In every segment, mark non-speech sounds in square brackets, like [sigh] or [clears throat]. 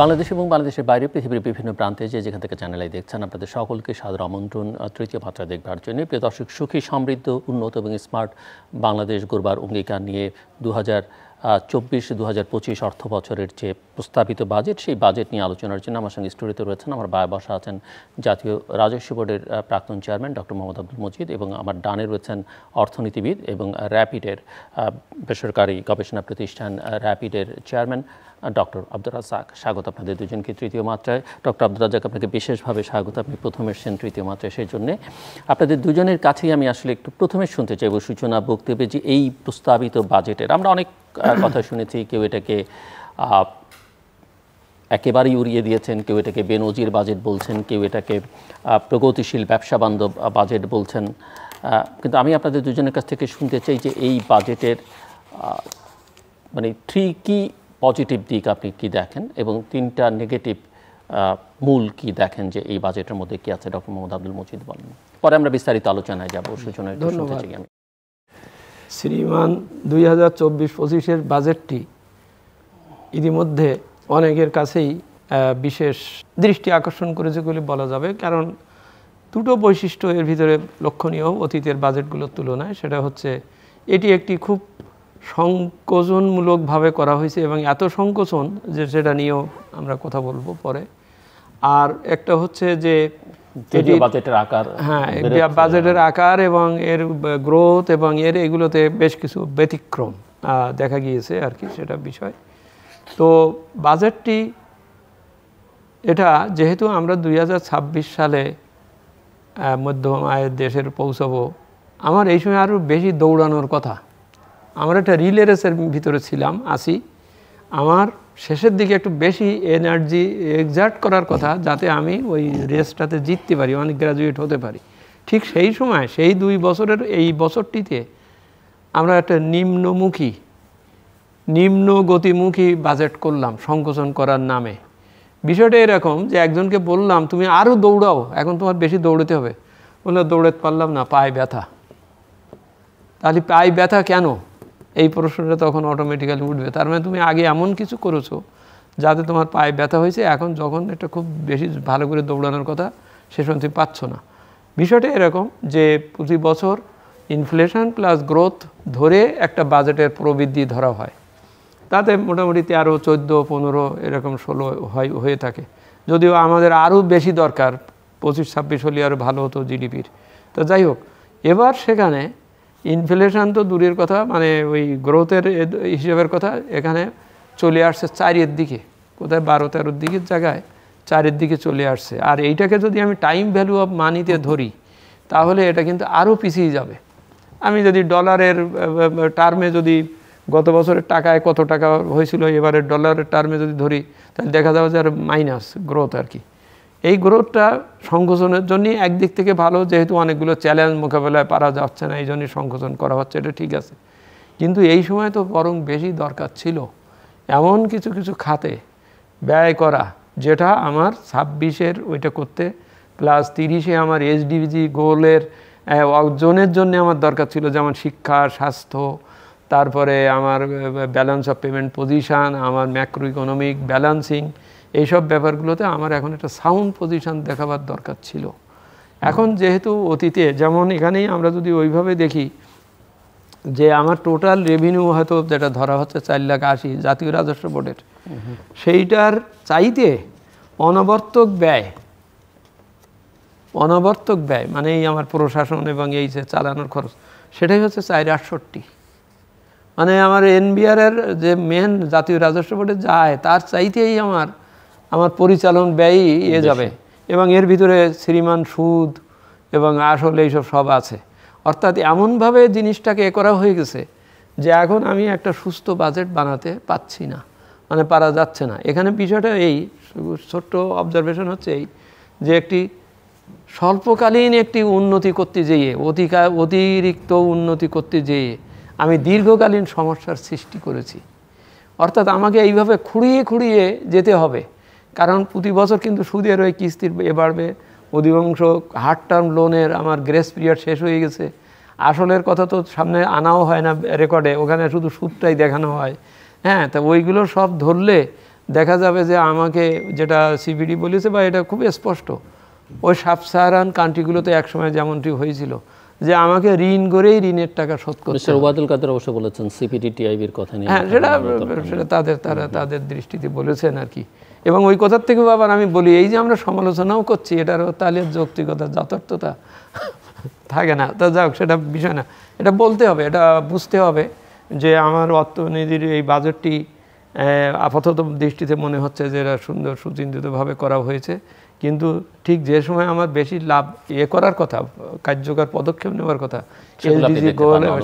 বাংলাদেশ এবং বাংলাদেশের বাইরে পৃথিবীর বিভিন্ন প্রান্তে যে যেখান থেকে চ্যানেলে দেখছেন আপনাদের সকলকে সাদর আমন্ত্রণ তৃতীয় মাত্রা দেখবার জন্য প্রিয় দর্শক সুখী সমৃদ্ধ উন্নত এবং স্মার্ট বাংলাদেশ গড়বার অঙ্গীকার নিয়ে দু হাজার চব্বিশ দু হাজার পঁচিশ অর্থ বছরের যে প্রস্তাবিত বাজেট সেই বাজেট নিয়ে আলোচনার জন্য আমার সঙ্গে স্টুডিওতে রয়েছেন আমার বায় বসা আছেন জাতীয় রাজস্ব বোর্ডের প্রাক্তন চেয়ারম্যান ডক্টর মোহাম্মদ আব্দুল মজিদ এবং আমার ডানে রয়েছেন অর্থনীতিবিদ এবং র্যাপিডের বেসরকারি গবেষণা প্রতিষ্ঠান র্যাপিডের চেয়ারম্যান ডক্টর আব্দুর রাজাক স্বাগত আপনাদের দুজনকে তৃতীয় মাত্রায় ডক্টর আব্দুর রাজাক আপনাকে বিশেষভাবে স্বাগত আপনি প্রথম এসছেন তৃতীয় মাত্রায় সেই জন্যে আপনাদের দুজনের কাছেই আমি আসলে একটু প্রথমে শুনতে চাইব সূচনা বক্তব্যে যে এই প্রস্তাবিত বাজেটের আমরা অনেক [coughs] কথা শুনেছি কেউ এটাকে একেবারেই উড়িয়ে দিয়েছেন কেউ এটাকে বেনজির বাজেট বলছেন কেউ এটাকে প্রগতিশীল ব্যবসা বান্ধব বাজেট বলছেন কিন্তু আমি আপনাদের দুজনের কাছ থেকে শুনতে চাই যে এই বাজেটের মানে থ্রি কি পজিটিভ দিক আপনি কি দেখেন এবং তিনটা নেগেটিভ মূল কি দেখেন যে এই বাজেটের মধ্যে কি আছে ডক্টর মোহাম্মদ আব্দুল মজিদ বলেন পরে আমরা বিস্তারিত আলোচনায় যাবো সূচনায় শুনতে শ্রীমান দুই হাজার চব্বিশ পঁচিশের বাজেটটি ইতিমধ্যে অনেকের কাছেই বিশেষ দৃষ্টি আকর্ষণ করেছে বলে বলা যাবে কারণ দুটো বৈশিষ্ট্য এর ভিতরে লক্ষণীয় অতীতের বাজেটগুলোর তুলনায় সেটা হচ্ছে এটি একটি খুব সংকোচনমূলকভাবে করা হয়েছে এবং এত সংকোচন যে সেটা নিয়েও আমরা কথা বলবো পরে আর একটা হচ্ছে যে বাজেটের আকার হ্যাঁ বাজেটের হ্যাঁ। আকার এবং এর গ্রোথ এবং এর এগুলোতে বেশ কিছু ব্যতিক্রম দেখা গিয়েছে আর কি সেটা বিষয় তো বাজেটটি এটা যেহেতু আমরা দুই সালে মধ্যম আয়ের দেশের পৌঁছাবো আমার এই সময় আরও বেশি দৌড়ানোর কথা আমরা একটা রিলে রেসের ভিতরে ছিলাম আসি আমার শেষের দিকে একটু বেশি এনার্জি এক্সার্ট করার কথা যাতে আমি ওই রেসটাতে জিততে পারি অনেক গ্র্যাজুয়েট হতে পারি ঠিক সেই সময় সেই দুই বছরের এই বছরটিতে আমরা একটা নিম্নমুখী নিম্ন গতিমুখী বাজেট করলাম সংকোচন করার নামে বিষয়টা এরকম যে একজনকে বললাম তুমি আরও দৌড়াও এখন তোমার বেশি দৌড়তে হবে বললে দৌড়াতে পারলাম না পায়ে ব্যথা তাহলে পায়ে ব্যথা কেন এই প্রশ্নটা তখন অটোমেটিক্যালি উঠবে তার মানে তুমি আগে এমন কিছু করেছো যাতে তোমার পায়ে ব্যথা হয়েছে এখন যখন একটা খুব বেশি ভালো করে দৌড়ানোর কথা সে সময় তুমি পাচ্ছ না বিষয়টা এরকম যে প্রতি বছর ইনফ্লেশন প্লাস গ্রোথ ধরে একটা বাজেটের প্রবৃদ্ধি ধরা হয় তাতে মোটামুটি তেরো চোদ্দো পনেরো এরকম ষোলো হয় হয়ে থাকে যদিও আমাদের আরও বেশি দরকার পঁচিশ ছাব্বিশ হলে আরও ভালো হতো জিডিপির তো যাই হোক এবার সেখানে ইনফ্লেশন তো দূরের কথা মানে ওই গ্রোথের হিসেবের কথা এখানে চলে আসছে চারের দিকে কোথায় বারো তেরোর দিকের জায়গায় চারের দিকে চলে আসছে আর এইটাকে যদি আমি টাইম ভ্যালু অফ মানিতে ধরি তাহলে এটা কিন্তু আরও পিছিয়ে যাবে আমি যদি ডলারের টার্মে যদি গত বছরের টাকায় কত টাকা হয়েছিল এবারের ডলারের টার্মে যদি ধরি তাহলে দেখা যাবে যে আর মাইনাস গ্রোথ আর কি এই গ্রোথটা সংকোচনের জন্যই একদিক থেকে ভালো যেহেতু অনেকগুলো চ্যালেঞ্জ মোকাবেলায় পারা যাচ্ছে না এই জন্যই সংকোচন করা হচ্ছে এটা ঠিক আছে কিন্তু এই সময় তো বরং বেশি দরকার ছিল এমন কিছু কিছু খাতে ব্যয় করা যেটা আমার ছাব্বিশের ওইটা করতে প্লাস তিরিশে আমার এইচডিজি গোলের অর্জনের জন্য আমার দরকার ছিল যেমন শিক্ষা স্বাস্থ্য তারপরে আমার ব্যালেন্স অফ পেমেন্ট পজিশান আমার ম্যাক্রো ইকোনমিক ব্যালেন্সিং এইসব ব্যাপারগুলোতে আমার এখন একটা সাউন্ড পজিশান দেখাবার দরকার ছিল এখন যেহেতু অতীতে যেমন এখানেই আমরা যদি ওইভাবে দেখি যে আমার টোটাল রেভিনিউ হয়তো যেটা ধরা হচ্ছে চার লাখ আশি জাতীয় রাজস্ব বোর্ডের সেইটার চাইতে অনবর্তক ব্যয় অনবর্তক ব্যয় মানে এই আমার প্রশাসন এবং এই যে চালানোর খরচ সেটাই হচ্ছে চার আটষট্টি মানে আমার এনবিআরের যে মেন জাতীয় রাজস্ব বোর্ডে যায় তার চাইতেই আমার আমার পরিচালন ব্যয়ই এ যাবে এবং এর ভিতরে শ্রীমান সুদ এবং আসল এইসব সব আছে অর্থাৎ এমনভাবে জিনিসটাকে এ করা হয়ে গেছে যে এখন আমি একটা সুস্থ বাজেট বানাতে পাচ্ছি না মানে পারা যাচ্ছে না এখানে বিষয়টা এই ছোট্ট অবজারভেশন হচ্ছে এই যে একটি স্বল্পকালীন একটি উন্নতি করতে যেয়ে অতিকা অতিরিক্ত উন্নতি করতে যেয়ে আমি দীর্ঘকালীন সমস্যার সৃষ্টি করেছি অর্থাৎ আমাকে এইভাবে খুঁড়িয়ে খুঁড়িয়ে যেতে হবে কারণ প্রতি বছর কিন্তু সুদের ওই কিস্তির এ বাড়বে অধিকাংশ হার্ড টার্ম লোনের আমার গ্রেস পিরিয়ড শেষ হয়ে গেছে আসলের কথা তো সামনে আনাও হয় না রেকর্ডে ওখানে শুধু সুদটাই দেখানো হয় হ্যাঁ তা ওইগুলো সব ধরলে দেখা যাবে যে আমাকে যেটা সিবিডি বলেছে বা এটা খুব স্পষ্ট ওই সাবসাহারান কান্ট্রিগুলোতে একসময় যেমনটি হয়েছিল যে আমাকে ঋণ করেই ঋণের টাকা শোধ করছে ওবাদুল ওয়াদুল কাদের অবশ্য বলেছেন সিপিডি টিআইবির কথা নিয়ে হ্যাঁ সেটা সেটা তাদের তারা তাদের দৃষ্টিতে বলেছেন আর কি এবং ওই কথার থেকে আবার আমি বলি এই যে আমরা সমালোচনাও করছি এটারও তাহলে যৌক্তিকতা যথার্থতা [laughs] থাকে না তা যাক সেটা বিষয় না এটা বলতে হবে এটা বুঝতে হবে যে আমার অর্থনীতির এই বাজেটটি আপাতত দৃষ্টিতে মনে হচ্ছে যে এটা সুন্দর সুচিন্তিতভাবে করা হয়েছে কিন্তু ঠিক যে সময় আমার বেশি লাভ ইয়ে করার কথা কার্যকর পদক্ষেপ নেওয়ার কথা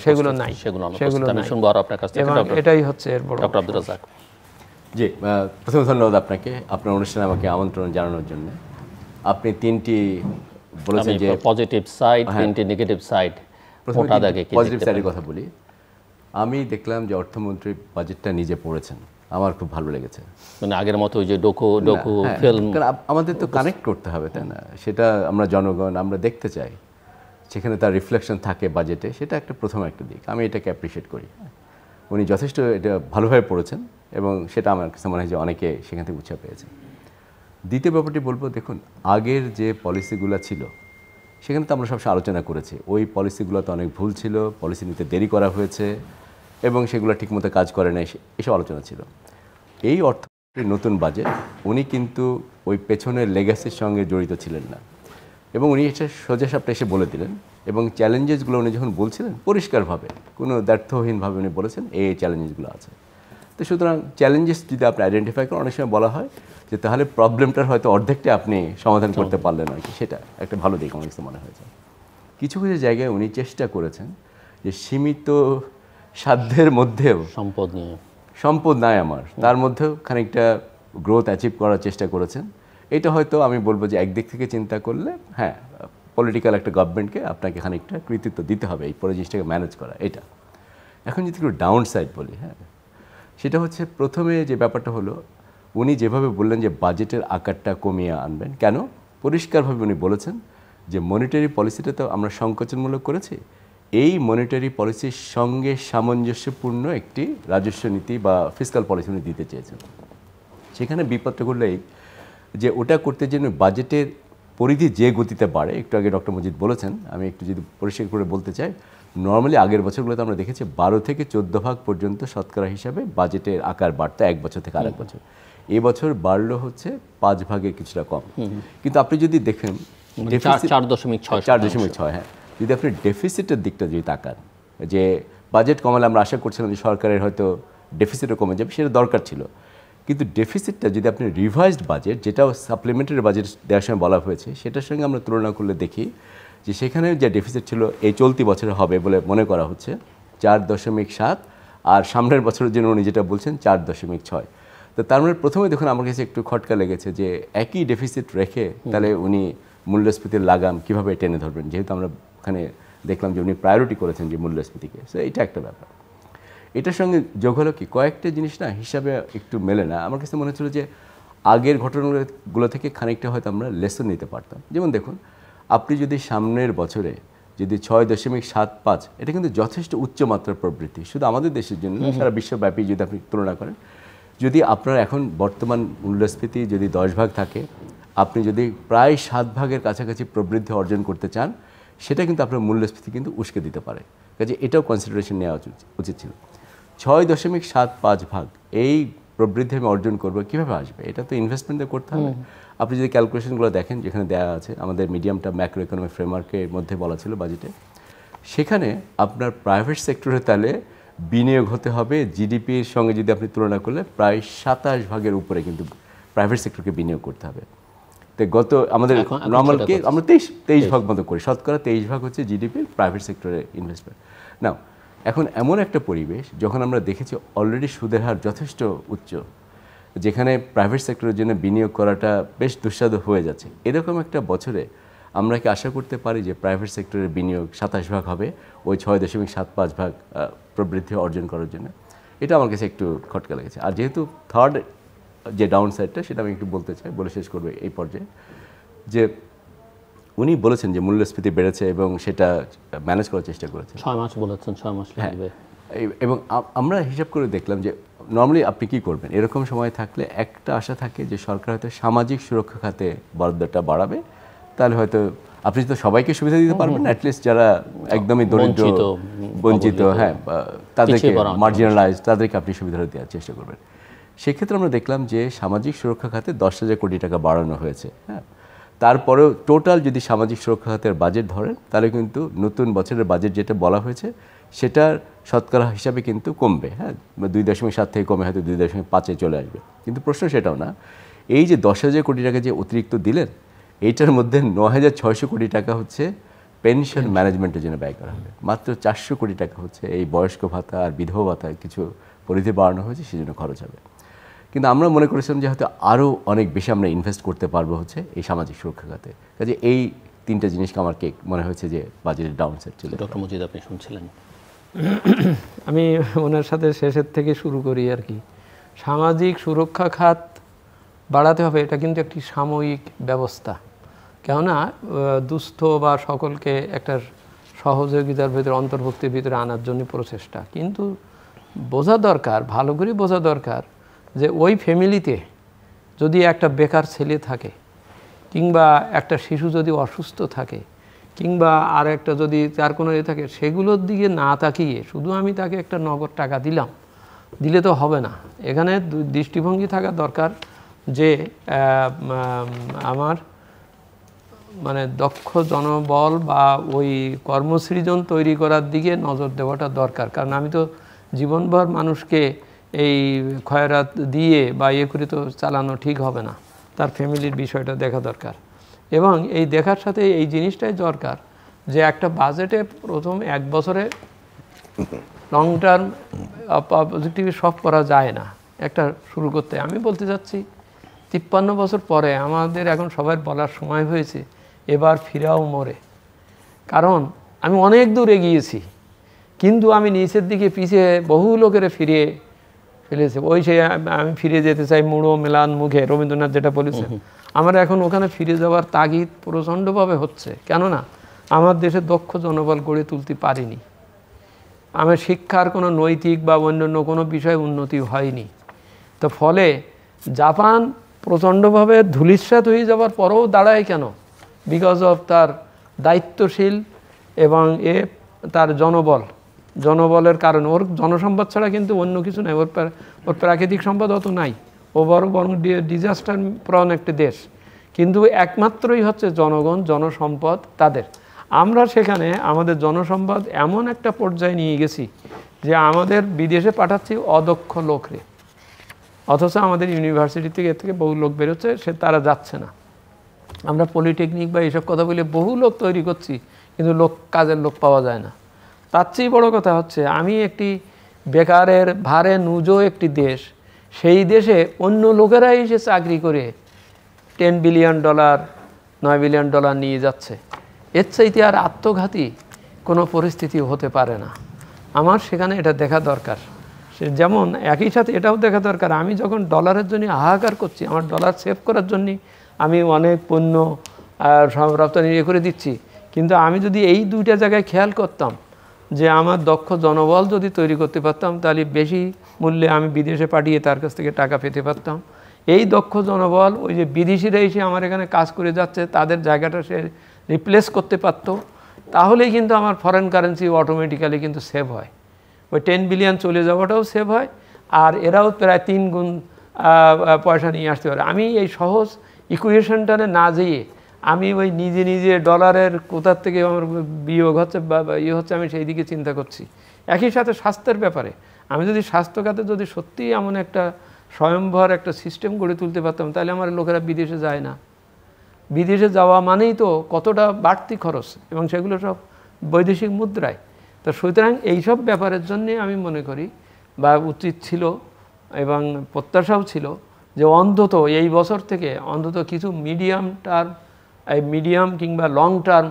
সেগুলো নাই সেগুলো নাই এটাই হচ্ছে এর বড় ডক্টর আব্দুল রাজাক জি প্রথম ধন্যবাদ আপনাকে আপনার অনুষ্ঠানে আমাকে আমন্ত্রণ জানানোর জন্য আপনি তিনটি বলেছেন যে পজিটিভ সাইড হ্যাঁ। তিনটি নেগেটিভ সাইড পজিটিভ সাইডের কথা বলি আমি দেখলাম যে অর্থমন্ত্রী বাজেটটা নিজে পড়েছেন আমার খুব ভালো লেগেছে মানে আগের মতো ওই যে ডোকো ডোকো ফিল্ম আমাদের তো কানেক্ট করতে হবে তাই না সেটা আমরা জনগণ আমরা দেখতে চাই সেখানে তার রিফ্লেকশন থাকে বাজেটে সেটা একটা প্রথম একটা দিক আমি এটাকে অ্যাপ্রিসিয়েট করি উনি যথেষ্ট এটা ভালোভাবে পড়েছেন এবং সেটা আমার কাছে মনে হয় যে অনেকে সেখান থেকে উৎসাহ পেয়েছে দ্বিতীয় ব্যাপারটি বলবো দেখুন আগের যে পলিসিগুলো ছিল সেখানে তো আমরা সবসময় আলোচনা করেছি ওই পলিসিগুলোতে অনেক ভুল ছিল পলিসি নিতে দেরি করা হয়েছে এবং সেগুলো ঠিকমতো কাজ করে না এসব আলোচনা ছিল এই অর্থ নতুন বাজেট উনি কিন্তু ওই পেছনের লেগাসির সঙ্গে জড়িত ছিলেন না এবং উনি এটা সোজা সাপটা এসে বলে দিলেন এবং চ্যালেঞ্জেসগুলো উনি যখন বলছিলেন পরিষ্কারভাবে কোনো দ্ব্যর্থহীনভাবে উনি বলেছেন এই চ্যালেঞ্জেসগুলো আছে তো সুতরাং চ্যালেঞ্জেস যদি আপনি আইডেন্টিফাই করেন অনেক সময় বলা হয় যে তাহলে প্রবলেমটার হয়তো অর্ধেকটা আপনি সমাধান করতে পারলেন আর কি সেটা একটা ভালো দিক আমার মনে হয়েছে কিছু কিছু জায়গায় উনি চেষ্টা করেছেন যে সীমিত সাধ্যের মধ্যেও সম্পদ নিয়ে সম্পদ নাই আমার তার মধ্যেও খানিকটা গ্রোথ অ্যাচিভ করার চেষ্টা করেছেন এটা হয়তো আমি বলবো যে একদিক থেকে চিন্তা করলে হ্যাঁ পলিটিক্যাল একটা গভর্নমেন্টকে আপনাকে খানিকটা কৃতিত্ব দিতে হবে এই পুরো জিনিসটাকে ম্যানেজ করা এটা এখন যদি একটু ডাউন সাইড বলি হ্যাঁ সেটা হচ্ছে প্রথমে যে ব্যাপারটা হলো উনি যেভাবে বললেন যে বাজেটের আকারটা কমিয়ে আনবেন কেন পরিষ্কারভাবে উনি বলেছেন যে মনিটারি পলিসিটা তো আমরা সংকোচনমূলক করেছি এই মনিটারি পলিসির সঙ্গে সামঞ্জস্যপূর্ণ একটি রাজস্ব নীতি বা ফিজিক্যাল পলিসি উনি দিতে চেয়েছেন সেখানে বিপদটা করলেই যে ওটা করতে জন্য বাজেটের পরিধি যে গতিতে বাড়ে একটু আগে ডক্টর মজিদ বলেছেন আমি একটু যদি পরিষ্কার করে বলতে চাই নর্মালি আগের বছরগুলোতে আমরা দেখেছি বারো থেকে চোদ্দ ভাগ পর্যন্ত শতকরা হিসাবে বাজেটের আকার বাড়তো এক বছর থেকে আরেক বছর এবছর বাড়লো হচ্ছে পাঁচ ভাগের কিছুটা কম কিন্তু আপনি যদি দেখেন মানে চার দশমিক ছয় চার দশমিক ছয় হ্যাঁ যদি আপনি ডেফিসিটের দিকটা যদি তাকান যে বাজেট কমালে আমরা আশা করছিলাম যে সরকারের হয়তো ডেফিসিটও কমে যাবে সেটা দরকার ছিল কিন্তু ডেফিসিটটা যদি আপনি রিভাইজড বাজেট যেটা সাপ্লিমেন্টারি বাজেট দেওয়ার সময় বলা হয়েছে সেটার সঙ্গে আমরা তুলনা করলে দেখি যে সেখানে যে ডেফিসিট ছিল এই চলতি বছরে হবে বলে মনে করা হচ্ছে চার দশমিক সাত আর সামনের বছরের জন্য উনি যেটা বলছেন চার দশমিক ছয় তো তার মানে প্রথমে দেখুন আমার কাছে একটু খটকা লেগেছে যে একই ডেফিসিট রেখে তাহলে উনি মূল্যস্ফীতির লাগাম কিভাবে টেনে ধরবেন যেহেতু আমরা ওখানে দেখলাম যে উনি প্রায়োরিটি করেছেন যে মূল্যস্ফীতিকে সো এটা একটা ব্যাপার এটার সঙ্গে যোগ হলো কি কয়েকটা জিনিস না হিসাবে একটু মেলে না আমার কাছে মনে হচ্ছিলো যে আগের ঘটনাগুলো থেকে খানিকটা হয়তো আমরা লেসন নিতে পারতাম যেমন দেখুন আপনি যদি সামনের বছরে যদি ছয় দশমিক সাত পাঁচ এটা কিন্তু যথেষ্ট উচ্চ মাত্রার প্রবৃত্তি শুধু আমাদের দেশের জন্য সারা বিশ্বব্যাপী যদি আপনি তুলনা করেন যদি আপনার এখন বর্তমান মূল্যস্ফীতি যদি দশ ভাগ থাকে আপনি যদি প্রায় সাত ভাগের কাছাকাছি প্রবৃদ্ধি অর্জন করতে চান সেটা কিন্তু আপনার মূল্যস্ফীতি কিন্তু উস্কে দিতে পারে কাজে এটাও কনসিডারেশন নেওয়া উচিত ছিল ছয় দশমিক সাত পাঁচ ভাগ এই প্রবৃদ্ধি আমি অর্জন করবো কীভাবে আসবে এটা তো ইনভেস্টমেন্ট করতে হবে আপনি যদি ক্যালকুলেশনগুলো দেখেন যেখানে দেওয়া আছে আমাদের মিডিয়ামটা ম্যাক্রো ইকোনমিক ফ্রেমওয়ার্কের মধ্যে বলা ছিল বাজেটে সেখানে আপনার প্রাইভেট সেক্টরে তাহলে বিনিয়োগ হতে হবে জিডিপির সঙ্গে যদি আপনি তুলনা করলে প্রায় সাতাশ ভাগের উপরে কিন্তু প্রাইভেট সেক্টরকে বিনিয়োগ করতে হবে তো গত আমাদের নর্মালকে আমরা তেইশ তেইশ ভাগ মতো করি শতকরা তেইশ ভাগ হচ্ছে জিডিপির প্রাইভেট সেক্টরে ইনভেস্টমেন্ট না এখন এমন একটা পরিবেশ যখন আমরা দেখেছি অলরেডি সুদের হার যথেষ্ট উচ্চ যেখানে প্রাইভেট সেক্টরের জন্য বিনিয়োগ করাটা বেশ দুঃসাধ্য হয়ে যাচ্ছে এরকম একটা বছরে আমরা কি আশা করতে পারি যে প্রাইভেট সেক্টরের বিনিয়োগ সাতাশ ভাগ হবে ওই ছয় দশমিক সাত পাঁচ ভাগ প্রবৃদ্ধি অর্জন করার জন্য এটা আমার কাছে একটু খটকা লেগেছে আর যেহেতু থার্ড যে ডাউন সাইডটা সেটা আমি একটু বলতে চাই বলে শেষ করবে এই পর্যায়ে যে উনি বলেছেন যে মূল্যস্ফীতি বেড়েছে এবং সেটা ম্যানেজ করার চেষ্টা করেছে ছয় মাস বলেছেন ছয় মাস হ্যাঁ। লাগবে এবং আমরা হিসাব করে দেখলাম যে নর্মালি আপনি কি করবেন এরকম সময় থাকলে একটা আশা থাকে যে সরকার হয়তো সামাজিক সুরক্ষা খাতে বরাদ্দটা বাড়াবে তাহলে হয়তো আপনি তো সবাইকে সুবিধা দিতে পারবেন না অ্যাটলিস্ট যারা একদমই দরিদ্র বঞ্চিত হ্যাঁ তাদেরকে মার্জিনালাইজ তাদেরকে আপনি সুবিধাটা দেওয়ার চেষ্টা করবেন সেক্ষেত্রে আমরা দেখলাম যে সামাজিক সুরক্ষা খাতে দশ হাজার কোটি টাকা বাড়ানো হয়েছে হ্যাঁ তারপরেও টোটাল যদি সামাজিক সুরক্ষা খাতের বাজেট ধরেন তাহলে কিন্তু নতুন বছরের বাজেট যেটা বলা হয়েছে সেটার শতকরা হিসাবে কিন্তু কমবে হ্যাঁ দুই দশমিক সাত থেকে কমে হয়তো দুই দশমিক পাঁচে চলে আসবে কিন্তু প্রশ্ন সেটাও না এই যে দশ হাজার কোটি টাকা যে অতিরিক্ত দিলেন এইটার মধ্যে ন হাজার ছয়শো কোটি টাকা হচ্ছে পেনশন ম্যানেজমেন্টের জন্য ব্যয় করা হবে মাত্র চারশো কোটি টাকা হচ্ছে এই বয়স্ক ভাতা আর বিধবা ভাতা কিছু পরিধি বাড়ানো হয়েছে সেজন্য খরচ হবে কিন্তু আমরা মনে করেছিলাম যে হয়তো আরও অনেক বেশি আমরা ইনভেস্ট করতে পারবো হচ্ছে এই সামাজিক সুরক্ষা খাতে কাজে এই তিনটা জিনিসকে আমার কেক মনে হয়েছে যে বাজেটের ডাউন সেট ছিল ডক্টর মজিদ আপনি শুনছিলেন [clears throat] আমি ওনার সাথে শেষের থেকে শুরু করি আর কি সামাজিক সুরক্ষা খাত বাড়াতে হবে এটা কিন্তু একটি সাময়িক ব্যবস্থা কেননা দুস্থ বা সকলকে একটা সহযোগিতার ভিতরে অন্তর্ভুক্তির ভিতরে আনার জন্য প্রচেষ্টা কিন্তু বোঝা দরকার ভালো করে বোঝা দরকার যে ওই ফ্যামিলিতে যদি একটা বেকার ছেলে থাকে কিংবা একটা শিশু যদি অসুস্থ থাকে কিংবা আর একটা যদি তার কোনো এ থাকে সেগুলোর দিকে না তাকিয়ে শুধু আমি তাকে একটা নগদ টাকা দিলাম দিলে তো হবে না এখানে দৃষ্টিভঙ্গি থাকা দরকার যে আমার মানে দক্ষ জনবল বা ওই কর্মসৃজন তৈরি করার দিকে নজর দেওয়াটা দরকার কারণ আমি তো জীবনভর মানুষকে এই খয়রাত দিয়ে বা ইয়ে করে তো চালানো ঠিক হবে না তার ফ্যামিলির বিষয়টা দেখা দরকার এবং এই দেখার সাথে এই জিনিসটাই দরকার যে একটা বাজেটে প্রথম এক বছরে লং টার্ম পজিটিভ সব করা যায় না একটা শুরু করতে আমি বলতে চাচ্ছি তিপ্পান্ন বছর পরে আমাদের এখন সবার বলার সময় হয়েছে এবার ফিরাও মরে কারণ আমি অনেক দূর এগিয়েছি কিন্তু আমি নিচের দিকে পিছিয়ে বহু লোকের ফিরিয়ে ফেলেছে ওই সেই আমি ফিরে যেতে চাই মুড়ো মেলান মুখে রবীন্দ্রনাথ যেটা বলেছেন আমার এখন ওখানে ফিরে যাওয়ার তাগিদ প্রচণ্ডভাবে হচ্ছে কেননা আমার দেশে দক্ষ জনবল গড়ে তুলতে পারিনি আমার শিক্ষার কোনো নৈতিক বা অন্যান্য কোনো বিষয়ে উন্নতি হয়নি তো ফলে জাপান প্রচণ্ডভাবে ধুলিশ্বাত হয়ে যাওয়ার পরেও দাঁড়ায় কেন বিকজ অফ তার দায়িত্বশীল এবং এ তার জনবল জনবলের কারণে ওর জনসম্পদ ছাড়া কিন্তু অন্য কিছু নাই ওর ওর প্রাকৃতিক সম্পদ অত নাই ও বড় বরং ডিজাস্টার প্রণ একটি দেশ কিন্তু একমাত্রই হচ্ছে জনগণ জনসম্পদ তাদের আমরা সেখানে আমাদের জনসম্পদ এমন একটা পর্যায়ে নিয়ে গেছি যে আমাদের বিদেশে পাঠাচ্ছি অদক্ষ লোকরে অথচ আমাদের ইউনিভার্সিটি থেকে এর থেকে বহু লোক বেরোচ্ছে সে তারা যাচ্ছে না আমরা পলিটেকনিক বা এইসব কথা বলে বহু লোক তৈরি করছি কিন্তু লোক কাজের লোক পাওয়া যায় না তার চেয়ে বড়ো কথা হচ্ছে আমি একটি বেকারের ভারে নুজো একটি দেশ সেই দেশে অন্য লোকেরা এসে চাকরি করে টেন বিলিয়ন ডলার নয় বিলিয়ন ডলার নিয়ে যাচ্ছে এর চাইতে আর আত্মঘাতী কোনো পরিস্থিতি হতে পারে না আমার সেখানে এটা দেখা দরকার সে যেমন একই সাথে এটাও দেখা দরকার আমি যখন ডলারের জন্য হাহাকার করছি আমার ডলার সেভ করার জন্য আমি অনেক পণ্য রপ্তানি ইয়ে করে দিচ্ছি কিন্তু আমি যদি এই দুইটা জায়গায় খেয়াল করতাম যে আমার দক্ষ জনবল যদি তৈরি করতে পারতাম তাহলে বেশি মূল্যে আমি বিদেশে পাঠিয়ে তার কাছ থেকে টাকা পেতে পারতাম এই দক্ষ জনবল ওই যে বিদেশিরা এসে আমার এখানে কাজ করে যাচ্ছে তাদের জায়গাটা সে রিপ্লেস করতে পারত তাহলেই কিন্তু আমার ফরেন কারেন্সি অটোমেটিক্যালি কিন্তু সেভ হয় ওই টেন বিলিয়ন চলে যাওয়াটাও সেভ হয় আর এরাও প্রায় তিন গুণ পয়সা নিয়ে আসতে পারে আমি এই সহজ ইকুয়েশনটানে না যেয়ে আমি ওই নিজে নিজে ডলারের কোথার থেকে আমার বিয়োগ হচ্ছে বা ইয়ে হচ্ছে আমি সেই দিকে চিন্তা করছি একই সাথে স্বাস্থ্যের ব্যাপারে আমি যদি স্বাস্থ্য খাতে যদি সত্যিই এমন একটা স্বয়ংভর একটা সিস্টেম গড়ে তুলতে পারতাম তাহলে আমার লোকেরা বিদেশে যায় না বিদেশে যাওয়া মানেই তো কতটা বাড়তি খরচ এবং সেগুলো সব বৈদেশিক মুদ্রায় তো সুতরাং এইসব ব্যাপারের জন্যে আমি মনে করি বা উচিত ছিল এবং প্রত্যাশাও ছিল যে অন্তত এই বছর থেকে অন্তত কিছু মিডিয়াম টার্ম এই মিডিয়াম কিংবা লং টার্ম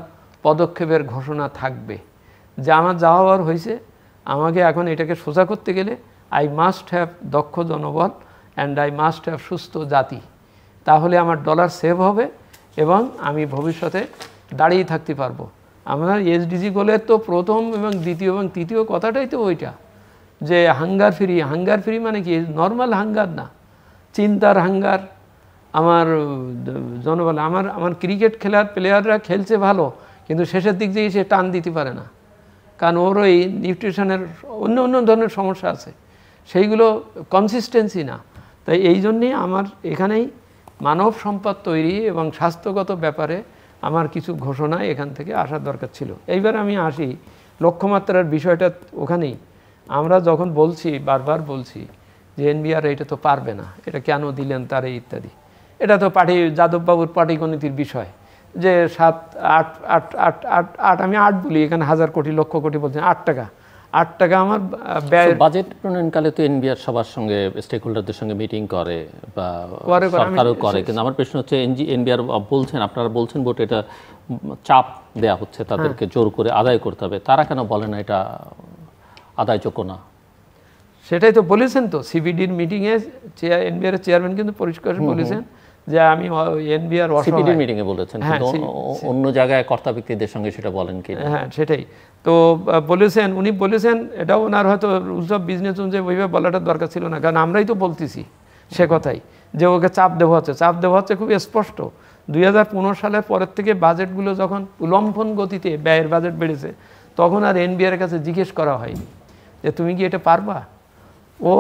পদক্ষেপের ঘোষণা থাকবে যে আমার যা হওয়ার হয়েছে আমাকে এখন এটাকে সোজা করতে গেলে আই মাস্ট হ্যাভ দক্ষ জনবল অ্যান্ড আই মাস্ট হ্যাভ সুস্থ জাতি তাহলে আমার ডলার সেভ হবে এবং আমি ভবিষ্যতে দাঁড়িয়ে থাকতে পারবো আমরা এসডিজি গোলের তো প্রথম এবং দ্বিতীয় এবং তৃতীয় কথাটাই তো ওইটা যে হাঙ্গার ফ্রি হাঙ্গার ফ্রি মানে কি নর্মাল হাঙ্গার না চিন্তার হাঙ্গার আমার জনবল আমার আমার ক্রিকেট খেলার প্লেয়াররা খেলছে ভালো কিন্তু শেষের দিক দিয়ে সে টান দিতে পারে না কারণ ওর ওই নিউট্রিশনের অন্য অন্য ধরনের সমস্যা আছে সেইগুলো কনসিস্টেন্সি না তাই এই জন্যে আমার এখানেই মানব সম্পদ তৈরি এবং স্বাস্থ্যগত ব্যাপারে আমার কিছু ঘোষণা এখান থেকে আসার দরকার ছিল এইবার আমি আসি লক্ষ্যমাত্রার বিষয়টা ওখানেই আমরা যখন বলছি বারবার বলছি যে এনবিআর এটা তো পারবে না এটা কেন দিলেন তার ইত্যাদি এটা তো পাঠি যাদববাবুর গণিতির বিষয় যে সাত আট আট আট আট আট আমি আট বলি এখানে হাজার কোটি লক্ষ কোটি বলছি আট টাকা আট টাকা আমার ব্যয় বাজেট প্রণয়নকালে তো এনবিআর সবার সঙ্গে স্টেক হোল্ডারদের সঙ্গে মিটিং করে বা সরকারও করে কিন্তু আমার প্রশ্ন হচ্ছে এনজি এনবিআর বলছেন আপনারা বলছেন বট এটা চাপ দেয়া হচ্ছে হ্যাঁ। তাদেরকে জোর করে আদায় করতে হবে তারা কেন বলে না এটা আদায়যোগ্য না সেটাই তো বলেছেন তো সিবিডির মিটিংয়ে চেয়ার এনবিআর চেয়ারম্যান কিন্তু পরিষ্কার বলেছেন যে আমি এনবিআর সিপিডির মিটিং এ বলেছেন হ্যাঁ, অন্য জায়গায় কর্তা ব্যক্তিদের সঙ্গে সেটা বলেন কি হ্যাঁ সেটাই তো বলেছেন উনি বলেছেন এটা ওনার হয়তো রুলস অফ বিজনেস অনুযায়ী ওইভাবে বলাটা দরকার ছিল না কারণ আমরাই তো বলতেছি সে কথাই যে ওকে চাপ দেওয়া হচ্ছে চাপ দেওয়া হচ্ছে খুব স্পষ্ট দুই হাজার সালের পরের থেকে বাজেটগুলো যখন উলম্ফন গতিতে ব্যয়ের বাজেট বেড়েছে তখন আর এনবিআর কাছে জিজ্ঞেস করা হয়নি যে তুমি কি এটা পারবা ও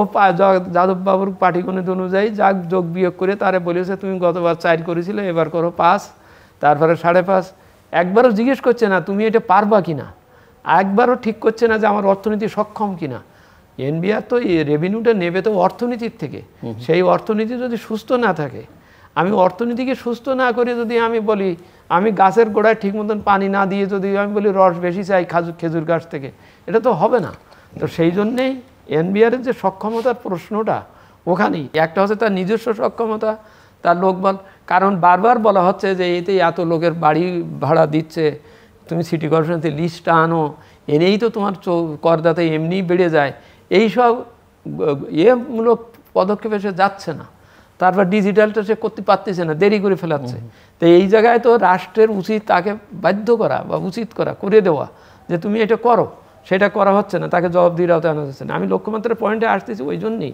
যাদববাবুর পাটিগণিত অনুযায়ী যা যোগ বিয়োগ করে তারে বলেছে তুমি গতবার চার করেছিলে এবার করো পাঁচ তারপরে সাড়ে পাঁচ একবারও জিজ্ঞেস করছে না তুমি এটা পারবা কিনা না একবারও ঠিক করছে না যে আমার অর্থনীতি সক্ষম কিনা এনবিআর তো রেভিনিউটা নেবে তো অর্থনীতির থেকে সেই অর্থনীতি যদি সুস্থ না থাকে আমি অর্থনীতিকে সুস্থ না করে যদি আমি বলি আমি গাছের গোড়ায় ঠিক মতন পানি না দিয়ে যদি আমি বলি রস বেশি চাই খাজু খেজুর গাছ থেকে এটা তো হবে না তো সেই জন্যেই এনবিআরের যে সক্ষমতার প্রশ্নটা ওখানেই একটা হচ্ছে তার নিজস্ব সক্ষমতা তার লোকবল কারণ বারবার বলা হচ্ছে যে এতে এত লোকের বাড়ি ভাড়া দিচ্ছে তুমি সিটি কর্পোরেশনতে লিস্টটা আনো এনেই তো তোমার করদাতে এমনি বেড়ে যায় এই সব এমূলক পদক্ষেপে সে যাচ্ছে না তারপর ডিজিটালটা সে করতে পারতেছে না দেরি করে ফেলাচ্ছে তো এই জায়গায় তো রাষ্ট্রের উচিত তাকে বাধ্য করা বা উচিত করা করে দেওয়া যে তুমি এটা করো সেটা করা হচ্ছে না তাকে জবাবদিহির আওতায় আনা হচ্ছে না আমি লক্ষ্যমাত্রার পয়েন্টে আসতেছি ওই জন্যই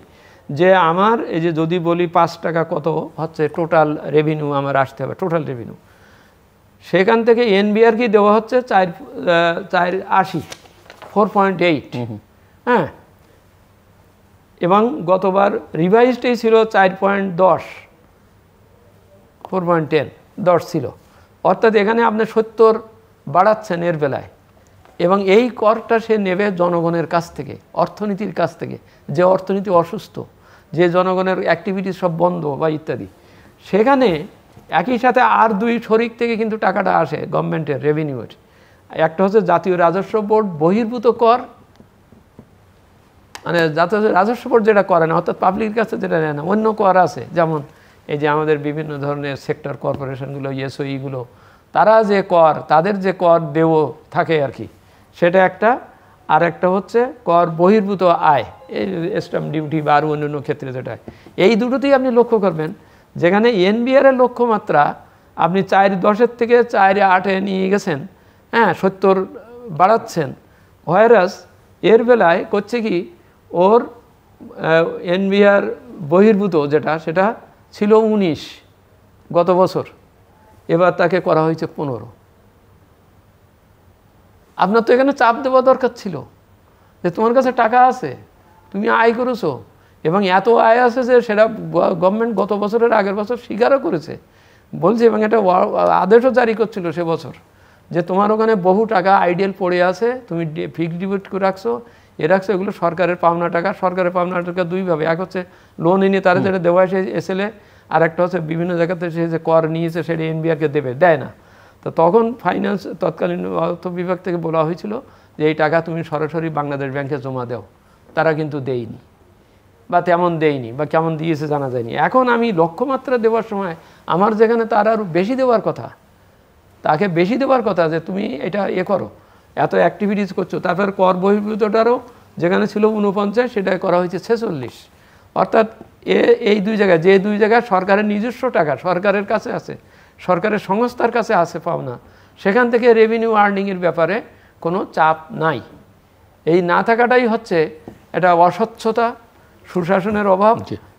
যে আমার এই যে যদি বলি পাঁচ টাকা কত হচ্ছে টোটাল রেভিনিউ আমার আসতে হবে টোটাল রেভিনিউ সেখান থেকে এনবিআর কি দেওয়া হচ্ছে চার চার আশি ফোর পয়েন্ট এইট হ্যাঁ এবং গতবার রিভাইজটাই ছিল চার পয়েন্ট দশ ফোর পয়েন্ট টেন দশ ছিল অর্থাৎ এখানে আপনি সত্তর বাড়াচ্ছেন এর বেলায় এবং এই করটা সে নেবে জনগণের কাছ থেকে অর্থনীতির কাছ থেকে যে অর্থনীতি অসুস্থ যে জনগণের অ্যাক্টিভিটি সব বন্ধ বা ইত্যাদি সেখানে একই সাথে আর দুই শরিক থেকে কিন্তু টাকাটা আসে গভর্নমেন্টের রেভিনিউয়ের একটা হচ্ছে জাতীয় রাজস্ব বোর্ড বহির্ভূত কর মানে জাতীয় রাজস্ব বোর্ড যেটা করে না অর্থাৎ পাবলিকের কাছে যেটা নেয় না অন্য কর আছে যেমন এই যে আমাদের বিভিন্ন ধরনের সেক্টর কর্পোরেশনগুলো ইগুলো তারা যে কর তাদের যে কর দেও থাকে আর কি সেটা একটা আর একটা হচ্ছে কর বহির্ভূত আয় এই স্ট্যাম্প ডিউটি বা আরও অন্যান্য ক্ষেত্রে যেটা এই দুটোতেই আপনি লক্ষ্য করবেন যেখানে এনবিআরের লক্ষ্যমাত্রা আপনি চার দশের থেকে চারে আটে নিয়ে গেছেন হ্যাঁ সত্তর বাড়াচ্ছেন ভাইরাস এর বেলায় করছে কি ওর এনবিআর বহির্ভূত যেটা সেটা ছিল উনিশ গত বছর এবার তাকে করা হয়েছে পনেরো আপনার তো এখানে চাপ দেওয়া দরকার ছিল যে তোমার কাছে টাকা আছে তুমি আয় করেছো এবং এত আয় আছে যে সেটা গভর্নমেন্ট গত বছরের আগের বছর স্বীকারও করেছে বলছে এবং এটা আদেশও জারি করছিল সে বছর যে তোমার ওখানে বহু টাকা আইডিয়াল পড়ে আছে তুমি ফিক্সড ডিপোজিট করে রাখছো এ রাখছো এগুলো সরকারের পাওনা টাকা সরকারের পাওনা টাকা দুইভাবে এক হচ্ছে লোন এনে তারা যেটা দেওয়া সে এসেলে আর একটা হচ্ছে বিভিন্ন জায়গাতে সে যে কর নিয়েছে সেটা এনবিআরকে দেবে দেয় না তো তখন ফাইন্যান্স তৎকালীন অর্থ বিভাগ থেকে বলা হয়েছিল যে এই টাকা তুমি সরাসরি বাংলাদেশ ব্যাংকে জমা দাও তারা কিন্তু দেয়নি বা তেমন দেয়নি বা কেমন দিয়েছে জানা যায়নি এখন আমি লক্ষ্যমাত্রা দেওয়ার সময় আমার যেখানে তার আরও বেশি দেওয়ার কথা তাকে বেশি দেওয়ার কথা যে তুমি এটা এ করো এত অ্যাক্টিভিটিস করছো তারপর কর বহির্ভূতটারও যেখানে ছিল উনপঞ্চাশ সেটা করা হয়েছে ছেচল্লিশ অর্থাৎ এ এই দুই জায়গায় যে দুই জায়গায় সরকারের নিজস্ব টাকা সরকারের কাছে আছে সরকারের সংস্থার কাছে আছে পাওনা সেখান থেকে রেভিনিউ আর্নিংয়ের ব্যাপারে কোনো চাপ নাই এই না থাকাটাই হচ্ছে এটা অস্বচ্ছতা সুশাসনের অভাব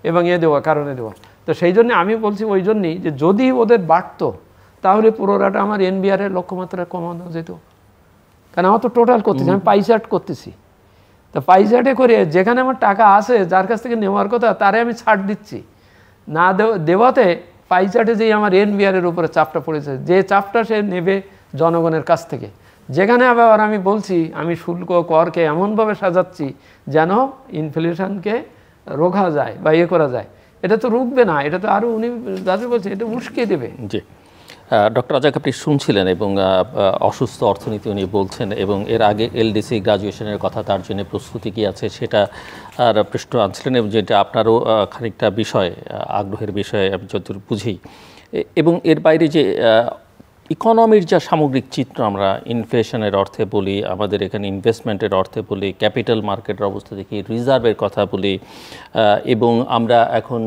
এবং এ দেওয়া কারণে দেওয়া তো সেই জন্য আমি বলছি ওই জন্যই যে যদি ওদের বাড়তো তাহলে পুরোটা আমার এনবিআরের লক্ষ্যমাত্রা কমানো যেত কারণ আমার তো টোটাল করতেছি আমি পাইচার্ট করতেছি তো পাইচার্টে করে যেখানে আমার টাকা আছে যার কাছ থেকে নেওয়ার কথা তারে আমি ছাড় দিচ্ছি না দেওয়াতে পাই চার্টে যেই আমার এনবিআরের উপরে চাপটা পড়েছে যে চাপটা সে নেবে জনগণের কাছ থেকে যেখানে আবার আমি বলছি আমি শুল্ক করকে এমনভাবে সাজাচ্ছি যেন ইনফ্লেশনকে রোখা যায় বা ইয়ে করা যায় এটা তো রুখবে না এটা তো আরও উনি দাদু বলছে এটা উস্কে দেবে জি ডক্টর আজাক আপনি শুনছিলেন এবং অসুস্থ অর্থনীতি উনি বলছেন এবং এর আগে এলডিসি গ্রাজুয়েশনের কথা তার জন্য প্রস্তুতি কী আছে সেটা আর প্রশ্ন আনছিলেন এবং যেটা আপনারও খানিকটা বিষয় আগ্রহের বিষয় আমি যতদূর বুঝি এবং এর বাইরে যে ইকোনমির যা সামগ্রিক চিত্র আমরা ইনফ্লেশনের অর্থে বলি আমাদের এখানে ইনভেস্টমেন্টের অর্থে বলি ক্যাপিটাল মার্কেটের অবস্থা দেখি রিজার্ভের কথা বলি এবং আমরা এখন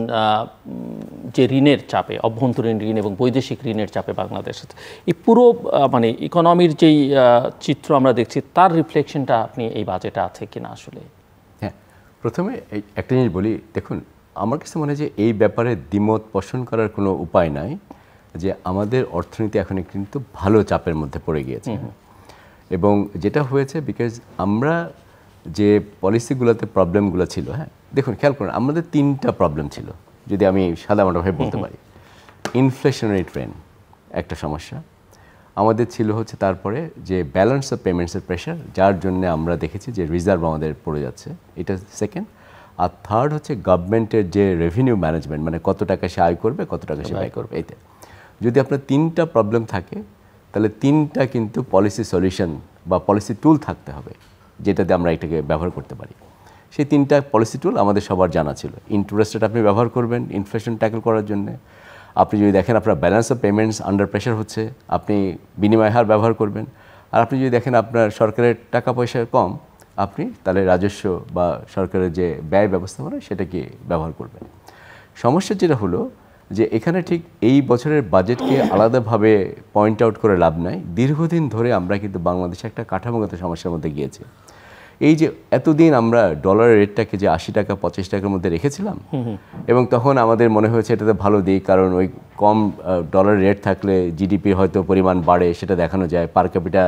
যে ঋণের চাপে অভ্যন্তরীণ ঋণ এবং বৈদেশিক ঋণের চাপে বাংলাদেশ এই পুরো মানে ইকোনমির যেই চিত্র আমরা দেখছি তার রিফ্লেকশনটা আপনি এই বাজেটে আছে কিনা আসলে হ্যাঁ প্রথমে একটা জিনিস বলি দেখুন আমার কাছে মনে হয় যে এই ব্যাপারে দ্বিমত পোষণ করার কোনো উপায় নাই যে আমাদের অর্থনীতি এখন কিন্তু ভালো চাপের মধ্যে পড়ে গিয়েছে এবং যেটা হয়েছে বিকজ আমরা যে পলিসিগুলোতে প্রবলেমগুলো ছিল হ্যাঁ দেখুন খেয়াল করুন আমাদের তিনটা প্রবলেম ছিল যদি আমি সাধারণভাবে বলতে পারি ইনফ্লেশনারি ট্রেন্ড একটা সমস্যা আমাদের ছিল হচ্ছে তারপরে যে ব্যালেন্স অফ পেমেন্টসের প্রেশার যার জন্য আমরা দেখেছি যে রিজার্ভ আমাদের পড়ে যাচ্ছে এটা সেকেন্ড আর থার্ড হচ্ছে গভর্নমেন্টের যে রেভিনিউ ম্যানেজমেন্ট মানে কত টাকা সে আয় করবে কত টাকা সে ব্যয় করবে এইটা যদি আপনার তিনটা প্রবলেম থাকে তাহলে তিনটা কিন্তু পলিসি সলিউশন বা পলিসি টুল থাকতে হবে যেটাতে আমরা এটাকে ব্যবহার করতে পারি সেই তিনটা পলিসি টুল আমাদের সবার জানা ছিল ইন্টারেস্টেড আপনি ব্যবহার করবেন ইনফ্লেশন ট্যাকল করার জন্য আপনি যদি দেখেন আপনার balance of payments under pressure হচ্ছে আপনি বিনিময় হার ব্যবহার করবেন আর আপনি যদি দেখেন আপনার সরকারের টাকা পয়সা কম আপনি তাহলে রাজস্ব বা সরকারের যে ব্যয় ব্যবস্থাপনা সেটাকে ব্যবহার করবেন সমস্যা যেটা হলো যে এখানে ঠিক এই বছরের বাজেটকে আলাদাভাবে পয়েন্ট আউট করে লাভ নাই দীর্ঘদিন ধরে আমরা কিন্তু বাংলাদেশে একটা কাঠামোগত সমস্যার মধ্যে গিয়েছি এই যে এতদিন আমরা ডলারের রেটটাকে যে আশি টাকা পঁচিশ টাকার মধ্যে রেখেছিলাম এবং তখন আমাদের মনে হয়েছে এটাতে ভালো দিক কারণ ওই কম ডলার রেট থাকলে জিডিপি হয়তো পরিমাণ বাড়ে সেটা দেখানো যায় পার ক্যাপিটা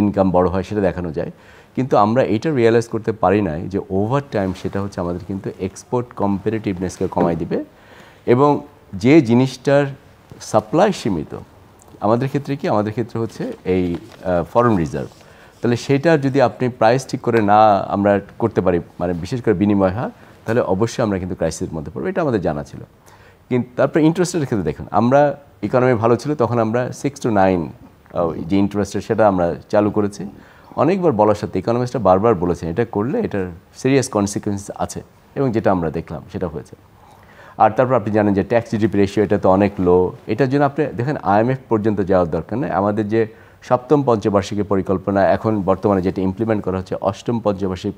ইনকাম বড় হয় সেটা দেখানো যায় কিন্তু আমরা এটা রিয়েলাইজ করতে পারি নাই যে ওভার টাইম সেটা হচ্ছে আমাদের কিন্তু এক্সপোর্ট কম্পারেটিভনেসকে কমাই দিবে এবং যে জিনিসটার সাপ্লাই সীমিত আমাদের ক্ষেত্রে কি আমাদের ক্ষেত্রে হচ্ছে এই ফরেন রিজার্ভ তাহলে সেটা যদি আপনি প্রাইস ঠিক করে না আমরা করতে পারি মানে বিশেষ করে বিনিময় হার তাহলে অবশ্যই আমরা কিন্তু ক্রাইসিসের মধ্যে পড়বো এটা আমাদের জানা ছিল কিন্তু তারপরে ইন্টারেস্টের ক্ষেত্রে দেখুন আমরা ইকোনমি ভালো ছিল তখন আমরা সিক্স টু নাইন যে ইন্টারেস্টের সেটা আমরা চালু করেছি অনেকবার বলার সাথে ইকোনমিস্টরা বারবার বলেছেন এটা করলে এটার সিরিয়াস কনসিকুয়েন্স আছে এবং যেটা আমরা দেখলাম সেটা হয়েছে আর তারপর আপনি জানেন যে ট্যাক্স জিডিপি রেশিও এটা তো অনেক লো এটার জন্য আপনি দেখেন আইএমএফ পর্যন্ত যাওয়ার দরকার নেই আমাদের যে সপ্তম পঞ্চবার্ষিকী পরিকল্পনা এখন বর্তমানে যেটা ইমপ্লিমেন্ট করা হচ্ছে অষ্টম পঞ্চবার্ষিক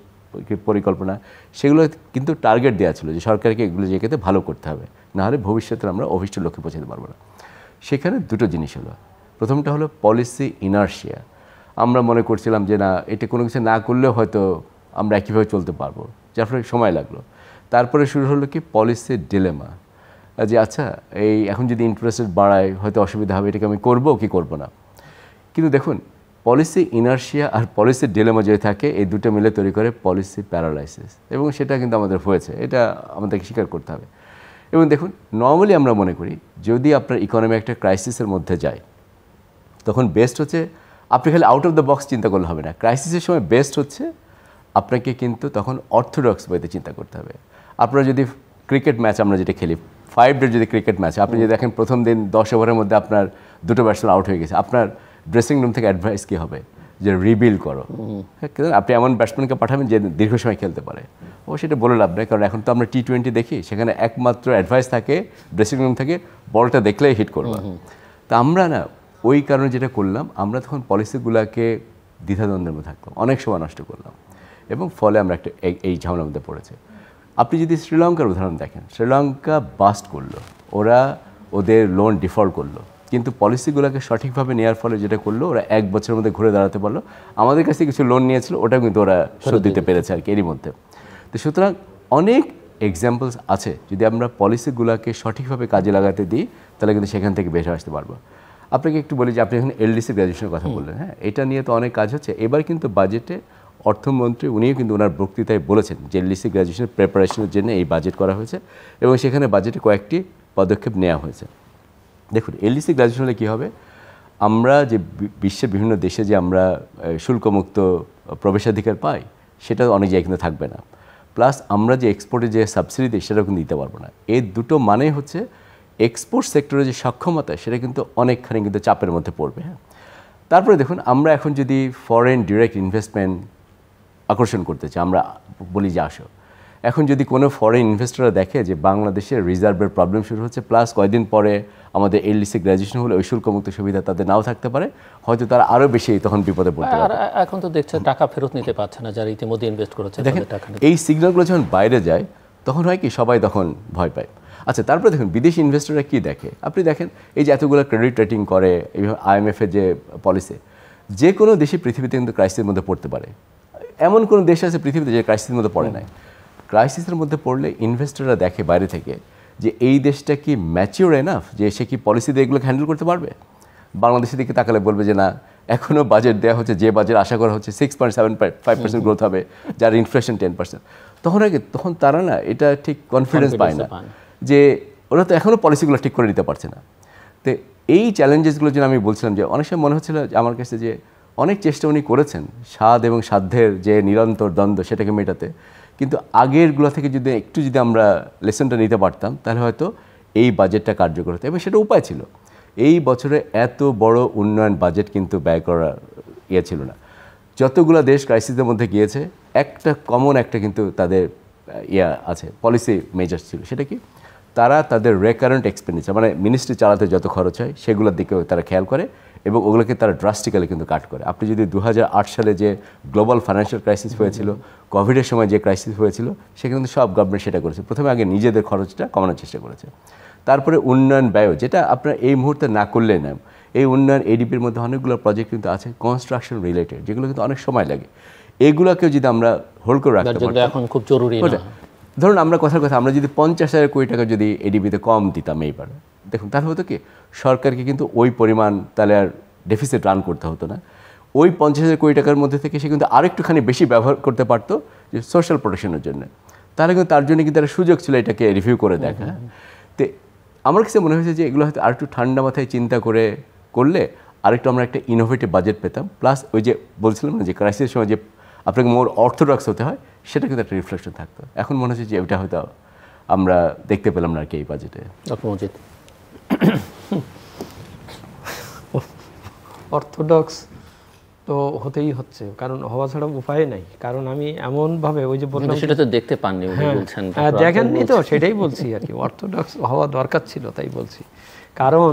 পরিকল্পনা সেগুলো কিন্তু টার্গেট দেওয়া ছিল যে সরকারকে এগুলো ক্ষেত্রে ভালো করতে হবে নাহলে ভবিষ্যতে আমরা অভিষ্ট লক্ষ্যে পৌঁছাতে পারবো না সেখানে দুটো জিনিস হলো প্রথমটা হলো পলিসি ইনার্শিয়া আমরা মনে করছিলাম যে না এটা কোনো কিছু না করলেও হয়তো আমরা একইভাবে চলতে পারবো যার ফলে সময় লাগলো তারপরে শুরু হলো কি পলিসির ডিলেমা যে আচ্ছা এই এখন যদি ইন্টারেস্ট বাড়ায় হয়তো অসুবিধা হবে এটাকে আমি করবো কি করব না কিন্তু দেখুন পলিসি ইনার্শিয়া আর পলিসির ডিলেমা যদি থাকে এই দুটো মিলে তৈরি করে পলিসি প্যারালাইসিস এবং সেটা কিন্তু আমাদের হয়েছে এটা আমাদেরকে স্বীকার করতে হবে এবং দেখুন নর্মালি আমরা মনে করি যদি আপনার ইকোনমি একটা ক্রাইসিসের মধ্যে যায় তখন বেস্ট হচ্ছে আপনি খালি আউট অফ দ্য বক্স চিন্তা করলে হবে না ক্রাইসিসের সময় বেস্ট হচ্ছে আপনাকে কিন্তু তখন অর্থোডক্স বইতে চিন্তা করতে হবে আপনারা যদি ক্রিকেট ম্যাচ আমরা যেটা খেলি ফাইভ ডে যদি ক্রিকেট ম্যাচ আপনি যদি দেখেন প্রথম দিন দশ ওভারের মধ্যে আপনার দুটো ব্যাটসম্যান আউট হয়ে গেছে আপনার ড্রেসিং রুম থেকে অ্যাডভাইস কী হবে যে রিবিল করো হ্যাঁ, আপনি এমন ব্যাটসম্যানকে পাঠাবেন যে দীর্ঘ সময় খেলতে পারে ও সেটা বলে লাভ নেই কারণ এখন তো আমরা টি টোয়েন্টি দেখি সেখানে একমাত্র অ্যাডভাইস থাকে ড্রেসিং রুম থেকে বলটা দেখলেই হিট করবো তা আমরা না ওই কারণে যেটা করলাম আমরা তখন পলিসিগুলোকে দ্বিধাদ্বন্দ্বের মধ্যে থাকতাম অনেক সময় নষ্ট করলাম এবং ফলে আমরা একটা এই ঝামেলার মধ্যে পড়েছে আপনি যদি শ্রীলঙ্কার উদাহরণ দেখেন শ্রীলঙ্কা বাস্ট করলো ওরা ওদের লোন ডিফল্ট করলো কিন্তু পলিসিগুলোকে সঠিকভাবে নেওয়ার ফলে যেটা করলো ওরা এক বছরের মধ্যে ঘুরে দাঁড়াতে পারলো আমাদের কাছে কিছু লোন নিয়েছিল ওটাও কিন্তু ওরা শোধ দিতে পেরেছে আর কি এরই মধ্যে তো সুতরাং অনেক এক্সাম্পলস আছে যদি আমরা পলিসিগুলোকে সঠিকভাবে কাজে লাগাতে দিই তাহলে কিন্তু সেখান থেকে বের আসতে পারবো আপনাকে একটু বলি যে আপনি এখন এলডিসি গ্র্যাজুয়েশনের কথা বললেন হ্যাঁ এটা নিয়ে তো অনেক কাজ হচ্ছে এবার কিন্তু বাজেটে অর্থমন্ত্রী উনিও কিন্তু ওনার বক্তৃতায় বলেছেন যে এলডিসি গ্র্যাজুয়েশন প্রিপারেশনের জন্য এই বাজেট করা হয়েছে এবং সেখানে বাজেটে কয়েকটি পদক্ষেপ নেওয়া হয়েছে দেখুন এলডিসি গ্র্যাজুয়েশন হলে কী হবে আমরা যে বিশ্বের বিভিন্ন দেশে যে আমরা শুল্কমুক্ত প্রবেশাধিকার পাই সেটা অনেক জায়গায় কিন্তু থাকবে না প্লাস আমরা যে এক্সপোর্টে যে সাবসিডি দিই সেটাও কিন্তু দিতে পারবো না এই দুটো মানে হচ্ছে এক্সপোর্ট সেক্টরে যে সক্ষমতা সেটা কিন্তু অনেকখানি কিন্তু চাপের মধ্যে পড়বে হ্যাঁ তারপরে দেখুন আমরা এখন যদি ফরেন ডিরেক্ট ইনভেস্টমেন্ট আকর্ষণ করতে চাই আমরা বলি যে আসো এখন যদি কোনো ফরেন ইনভেস্টররা দেখে যে বাংলাদেশের রিজার্ভের প্রবলেম শুরু হচ্ছে প্লাস কয়েকদিন পরে আমাদের এলডিসি গ্র্যাজুয়েশন হলে ওই শুল্কমুক্ত সুবিধা তাদের নাও থাকতে পারে হয়তো তারা আরও বেশি তখন বিপদে পড়তে পারে এখন তো দেখছে টাকা ফেরত নিতে পারছে না যারা ইতিমধ্যে ইনভেস্ট করেছে দেখেন এই সিগন্যালগুলো যখন বাইরে যায় তখন হয় কি সবাই তখন ভয় পায় আচ্ছা তারপরে দেখুন বিদেশি ইনভেস্টররা কি দেখে আপনি দেখেন এই যে এতগুলো ক্রেডিট রেটিং করে আইএমএফের যে পলিসি যে কোনো দেশে পৃথিবীতে কিন্তু ক্রাইসিসের মধ্যে পড়তে পারে এমন কোন দেশ আছে পৃথিবীতে যে ক্রাইসিসের মধ্যে পড়ে নাই ক্রাইসিসের মধ্যে পড়লে ইনভেস্টররা দেখে বাইরে থেকে যে এই দেশটা কি ম্যাচিওর এনাফ যে সে কি পলিসি দিয়ে এগুলোকে হ্যান্ডেল করতে পারবে বাংলাদেশের দিকে তাকালে বলবে যে না এখনও বাজেট দেওয়া হচ্ছে যে বাজেট আশা করা হচ্ছে six point seven five percent growth হবে যার ইনফ্লেশন টেন পার্সেন্ট তখন আগে তখন তারা না এটা ঠিক কনফিডেন্স পায় না যে ওরা তো এখনও পলিসিগুলো ঠিক করে নিতে পারছে না তো এই চ্যালেঞ্জেসগুলো যেন আমি বলছিলাম যে অনেক সময় মনে হচ্ছিল আমার কাছে যে অনেক চেষ্টা উনি করেছেন স্বাদ এবং সাধ্যের যে নিরন্তর দ্বন্দ্ব সেটাকে মেটাতে কিন্তু আগেরগুলো থেকে যদি একটু যদি আমরা লেসনটা নিতে পারতাম তাহলে হয়তো এই বাজেটটা কার্যকর হতো এবং সেটা উপায় ছিল এই বছরে এত বড় উন্নয়ন বাজেট কিন্তু ব্যয় করা ইয়ে ছিল না যতগুলো দেশ ক্রাইসিসের মধ্যে গিয়েছে একটা কমন একটা কিন্তু তাদের ইয়া আছে পলিসি মেজার ছিল সেটা কি তারা তাদের রেকারেন্ট এক্সপেন্ডিচার মানে মিনিস্ট্রি চালাতে যত খরচ হয় সেগুলোর দিকেও তারা খেয়াল করে এবং ওগুলোকে তারা ড্রাস্টিক্যালি কিন্তু কাট করে আপনি যদি দু সালে যে গ্লোবাল ফাইন্যান্সিয়াল ক্রাইসিস হয়েছিল কোভিডের সময় যে ক্রাইসিস হয়েছিল সে কিন্তু সব গভর্নমেন্ট সেটা করেছে প্রথমে আগে নিজেদের খরচটা কমানোর চেষ্টা করেছে তারপরে উন্নয়ন ব্যয় যেটা আপনার এই মুহূর্তে না করলে নেন এই উন্নয়ন এডিপির মধ্যে অনেকগুলো প্রজেক্ট কিন্তু আছে কনস্ট্রাকশন রিলেটেড যেগুলো কিন্তু অনেক সময় লাগে এগুলোকেও যদি আমরা হোল্ড করে রাখতে পারি এখন খুব জরুরি ধরুন আমরা কথার কথা আমরা যদি পঞ্চাশ হাজার কোটি টাকা যদি এডিপিতে কম দিতাম এইবার দেখুন তাহলে হতো কি সরকারকে কিন্তু ওই পরিমাণ তাহলে আর ডেফিসিট রান করতে হতো না ওই পঞ্চাশ হাজার কোটি টাকার মধ্যে থেকে সে কিন্তু আরেকটুখানি বেশি ব্যবহার করতে পারতো যে সোশ্যাল প্রোটেকশনের জন্য তাহলে কিন্তু তার জন্য কিন্তু একটা সুযোগ ছিল এটাকে রিভিউ করে দেখা তো আমার কাছে মনে হয়েছে যে এগুলো হয়তো আর একটু ঠান্ডা মাথায় চিন্তা করে করলে আরেকটু আমরা একটা ইনোভেটিভ বাজেট পেতাম প্লাস ওই যে বলছিলাম না যে ক্রাইসিসের সময় যে আপনাকে মোর অর্থোডক্স হতে হয় সেটা কিন্তু একটা রিফ্লেকশন থাকতো এখন মনে হচ্ছে যে ওইটা হয়তো আমরা দেখতে পেলাম না আর কি এই বাজেটে ডক্টর অর্থোডক্স তো হতেই হচ্ছে কারণ হওয়া ছাড়া উপায় নাই কারণ আমি এমন ভাবে ওই যে বললাম সেটা তো দেখতে পাননি হ্যাঁ। বলছেন হ্যাঁ, দেখেননি তো সেটাই বলছি আর কি অর্থোডক্স হওয়া দরকার ছিল তাই বলছি কারণ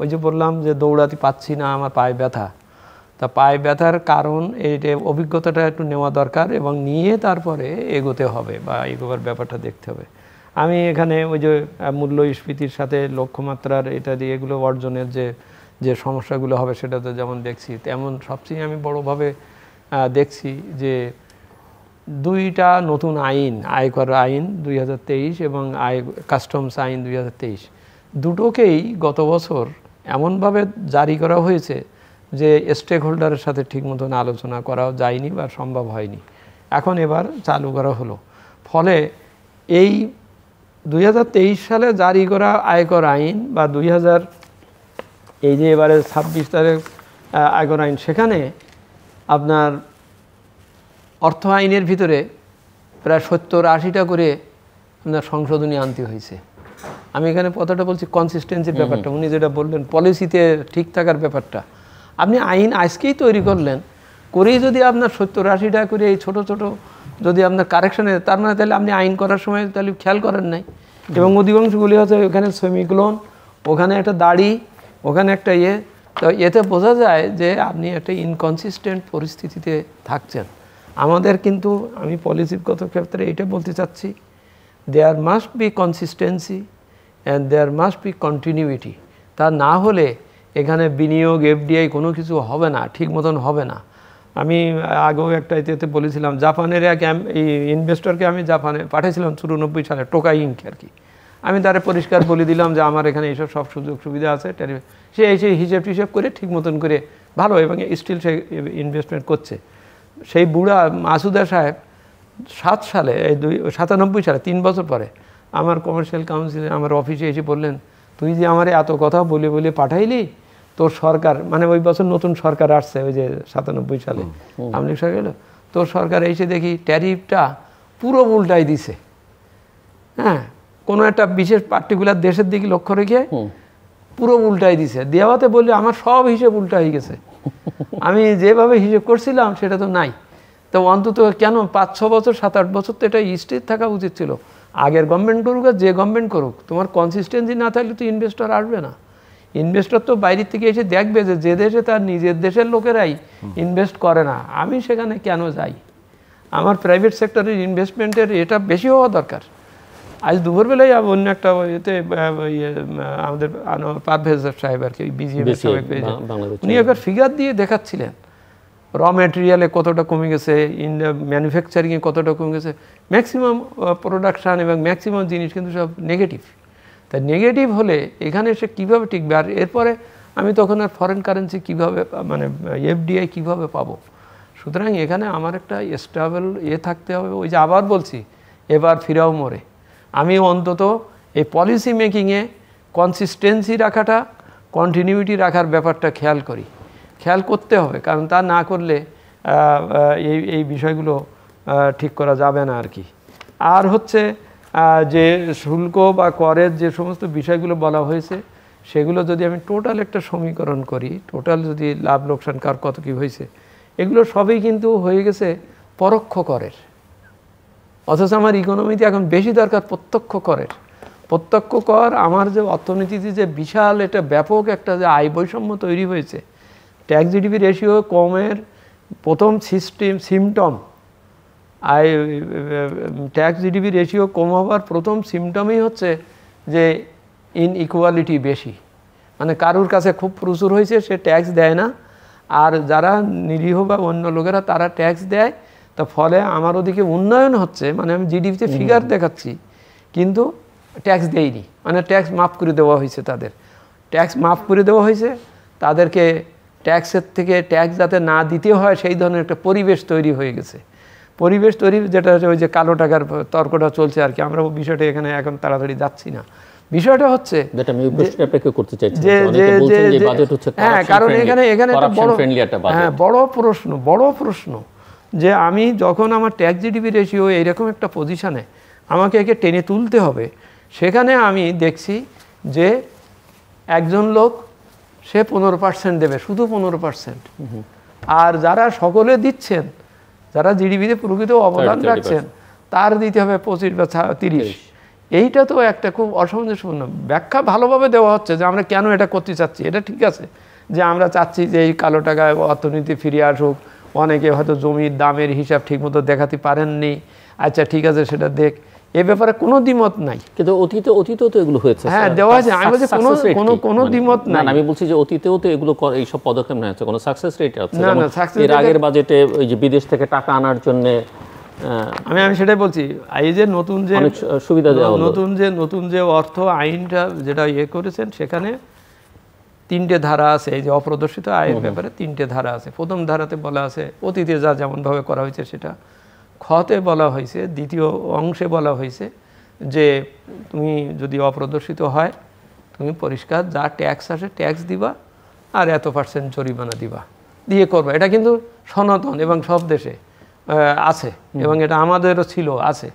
ওই যে বললাম যে দৌড়াতে পাচ্ছি না আমার পায়ে ব্যথা তা পায়ে ব্যথার কারণ এইটা অভিজ্ঞতাটা একটু নেওয়া দরকার এবং নিয়ে তারপরে এগোতে হবে বা এগোবার ব্যাপারটা দেখতে হবে আমি এখানে ওই যে মূল্য স্ফীতির সাথে লক্ষ্যমাত্রার এটা দিয়ে এগুলো অর্জনের যে যে সমস্যাগুলো হবে সেটা তো যেমন দেখছি তেমন সবচেয়ে আমি বড়োভাবে দেখছি যে দুইটা নতুন আইন আয়কর আইন দুই এবং আয় কাস্টমস আইন দুই দুটোকেই গত বছর এমনভাবে জারি করা হয়েছে যে স্টেক হোল্ডারের সাথে ঠিক মতন আলোচনা করাও যায়নি বা সম্ভব হয়নি এখন এবার চালু করা হলো ফলে এই দুই সালে জারি করা আয়কর আইন বা দুই এই যে এবারে ছাব্বিশ তারিখ আয়কর আইন সেখানে আপনার অর্থ আইনের ভিতরে প্রায় সত্তর আশিটা করে আপনার সংশোধনী আনতে হয়েছে আমি এখানে কথাটা বলছি কনসিস্টেন্সির ব্যাপারটা উনি যেটা বললেন পলিসিতে ঠিক থাকার ব্যাপারটা আপনি আইন আজকেই তৈরি করলেন করেই যদি আপনার সত্তর আশিটা করে এই ছোট ছোটো যদি আপনার কারেকশানে তার মানে তাহলে আপনি আইন করার সময় তাহলে খেয়াল করেন নাই এবং অধিকাংশগুলি হচ্ছে ওখানে লোন ওখানে একটা দাড়ি ওখানে একটা ইয়ে তো এতে বোঝা যায় যে আপনি একটা ইনকনসিস্টেন্ট পরিস্থিতিতে থাকছেন আমাদের কিন্তু আমি পলিসিগত ক্ষেত্রে এটা বলতে চাচ্ছি there must be consistency and there must be continuity তা না হলে এখানে বিনিয়োগ এফডিআই কোনো কিছু হবে না ঠিক মতন হবে না আমি আগেও একটা ইতিহাসে বলেছিলাম জাপানের এক ইনভেস্টরকে আমি জাপানে পাঠিয়েছিলাম চুরানব্বই সালে টোকা ইঙ্ক আর কি আমি তারা পরিষ্কার বলে দিলাম যে আমার এখানে এইসব সব সুযোগ সুবিধা আছে সে এসে হিসেব টিসেব করে ঠিক মতন করে ভালো এবং স্টিল সে ইনভেস্টমেন্ট করছে সেই বুড়া মাসুদা সাহেব সাত সালে এই দুই সাতানব্বই সালে তিন বছর পরে আমার কমার্শিয়াল কাউন্সিলে আমার অফিসে এসে বললেন তুই যে আমার এত কথা বলে বলে পাঠাইলি তো সরকার মানে ওই বছর নতুন সরকার আসছে ওই যে সাতানব্বই সালে লীগ সরকার তো সরকার এসে দেখি ট্যারিফটা পুরো উল্টাই দিছে হ্যাঁ কোনো একটা বিশেষ পার্টিকুলার দেশের দিকে লক্ষ্য রেখে পুরো উল্টাই দিছে দেওয়াতে বললে আমার সব হিসেব উল্টা হয়ে গেছে [laughs] আমি যেভাবে হিসেব করছিলাম সেটা তো নাই তো অন্তত কেন পাঁচ ছ বছর সাত আট বছর তো এটা স্থির থাকা উচিত ছিল আগের গভর্নমেন্ট করুক আর যে গভর্নমেন্ট করুক তোমার কনসিস্টেন্সি না থাকলে তো ইনভেস্টর আসবে না ইনভেস্টর তো বাইরে থেকে এসে দেখবে যে যে দেশে তার নিজের দেশের লোকেরাই ইনভেস্ট করে না আমি সেখানে কেন যাই আমার প্রাইভেট সেক্টরের ইনভেস্টমেন্টের এটা বেশি হওয়া দরকার আজ দুপুরবেলায় অন্য একটা এতে আমাদের পারভেজ সাহেব আর কি উনি একবার ফিগার দিয়ে দেখাচ্ছিলেন র ম্যাটেরিয়ালে কতটা কমে গেছে ইন ম্যানুফ্যাকচারিংয়ে কতটা কমে গেছে ম্যাক্সিমাম প্রোডাকশান এবং ম্যাক্সিমাম জিনিস কিন্তু সব নেগেটিভ তা নেগেটিভ হলে এখানে সে কীভাবে টিকবে আর এরপরে আমি তখন আর ফরেন কারেন্সি কীভাবে মানে এফডিআই কীভাবে পাবো সুতরাং এখানে আমার একটা স্টেবল এ থাকতে হবে ওই যে আবার বলছি এবার ফিরাও মরে আমি অন্তত এই পলিসি মেকিংয়ে কনসিস্টেন্সি রাখাটা কন্টিনিউটি রাখার ব্যাপারটা খেয়াল করি খেয়াল করতে হবে কারণ তা না করলে এই এই বিষয়গুলো ঠিক করা যাবে না আর কি আর হচ্ছে যে শুল্ক বা করের যে সমস্ত বিষয়গুলো বলা হয়েছে সেগুলো যদি আমি টোটাল একটা সমীকরণ করি টোটাল যদি লাভ লোকসান কার কত কী হয়েছে এগুলো সবই কিন্তু হয়ে গেছে পরোক্ষ করের অথচ আমার ইকোনমিতে এখন বেশি দরকার প্রত্যক্ষ করের প্রত্যক্ষ কর আমার যে অর্থনীতিতে যে বিশাল এটা ব্যাপক একটা যে আয় বৈষম্য তৈরি হয়েছে ট্যাক্স জিডিপি রেশিও কমের প্রথম সিস্টেম সিমটম আই ট্যাক্স জিডিপি রেশিও কম হওয়ার প্রথম সিমটমই হচ্ছে যে ইনইকুয়ালিটি বেশি মানে কারুর কাছে খুব প্রচুর হয়েছে সে ট্যাক্স দেয় না আর যারা নিরীহ বা অন্য লোকেরা তারা ট্যাক্স দেয় তা ফলে আমার ওদিকে উন্নয়ন হচ্ছে মানে আমি জিডিপিতে ফিগার দেখাচ্ছি কিন্তু ট্যাক্স দেয়নি মানে ট্যাক্স মাফ করে দেওয়া হয়েছে তাদের ট্যাক্স মাফ করে দেওয়া হয়েছে তাদেরকে ট্যাক্সের থেকে ট্যাক্স যাতে না দিতে হয় সেই ধরনের একটা পরিবেশ তৈরি হয়ে গেছে পরিবেশ তৈরি যেটা ওই যে কালো টাকার তর্কটা চলছে আর কি আমরা বিষয়টা এখানে এখন তাড়াতাড়ি যাচ্ছি না বিষয়টা হচ্ছে হ্যাঁ কারণ এখানে এখানে হ্যাঁ বড় প্রশ্ন বড় প্রশ্ন যে আমি যখন আমার ট্যাক্স জিডিপি রেশিও এইরকম একটা পজিশানে আমাকে একে টেনে তুলতে হবে সেখানে আমি দেখছি যে একজন লোক সে পনেরো পার্সেন্ট দেবে শুধু পনেরো পার্সেন্ট আর যারা সকলে দিচ্ছেন যারা জিডিপিতে প্রকৃত অবদান রাখছেন তার দিতে হবে পঁচিশ বা তিরিশ এইটা তো একটা খুব অসামঞ্জস্যপূর্ণ ব্যাখ্যা ভালোভাবে দেওয়া হচ্ছে যে আমরা কেন এটা করতে চাচ্ছি এটা ঠিক আছে যে আমরা চাচ্ছি যে এই কালো টাকা অর্থনীতি ফিরে আসুক অনেকে হয়তো জমির দামের হিসাব ঠিকমতো দেখাতে পারেননি আচ্ছা ঠিক আছে সেটা দেখ এ ব্যাপারে কোনো দ্বিমত নাই কিন্তু অতীতে অতীতেও তো এগুলো হয়েছে হ্যাঁ দেওয়া আছে আমি বলছি কোনো কোনো কোনো মানে, দ্বিমত নাই আমি বলছি যে অতীতেও তো এগুলো এই সব পদক্ষেপ নেওয়া হচ্ছে কোনো সাকসেস রেট আছে না না সাকসেস এর আগের বাজেটে ওই যে বিদেশ থেকে টাকা আনার জন্য আমি আমি সেটাই বলছি এই যে নতুন যে সুবিধা দেওয়া নতুন যে নতুন যে অর্থ আইনটা যেটা ইয়ে করেছেন সেখানে তিনটে ধারা আছে এই যে অপ্রদর্শিত আয়ের ব্যাপারে তিনটে ধারা আছে প্রথম ধারাতে বলা আছে অতীতে যা যেমনভাবে করা হয়েছে সেটা খতে বলা হয়েছে দ্বিতীয় অংশে বলা হয়েছে যে তুমি যদি অপ্রদর্শিত হয় তুমি পরিষ্কার যা ট্যাক্স আসে ট্যাক্স দিবা আর এত পার্সেন্ট জরিমানা দিবা দিয়ে করবা এটা কিন্তু সনাতন এবং সব দেশে আছে এবং এটা আমাদেরও ছিল আছে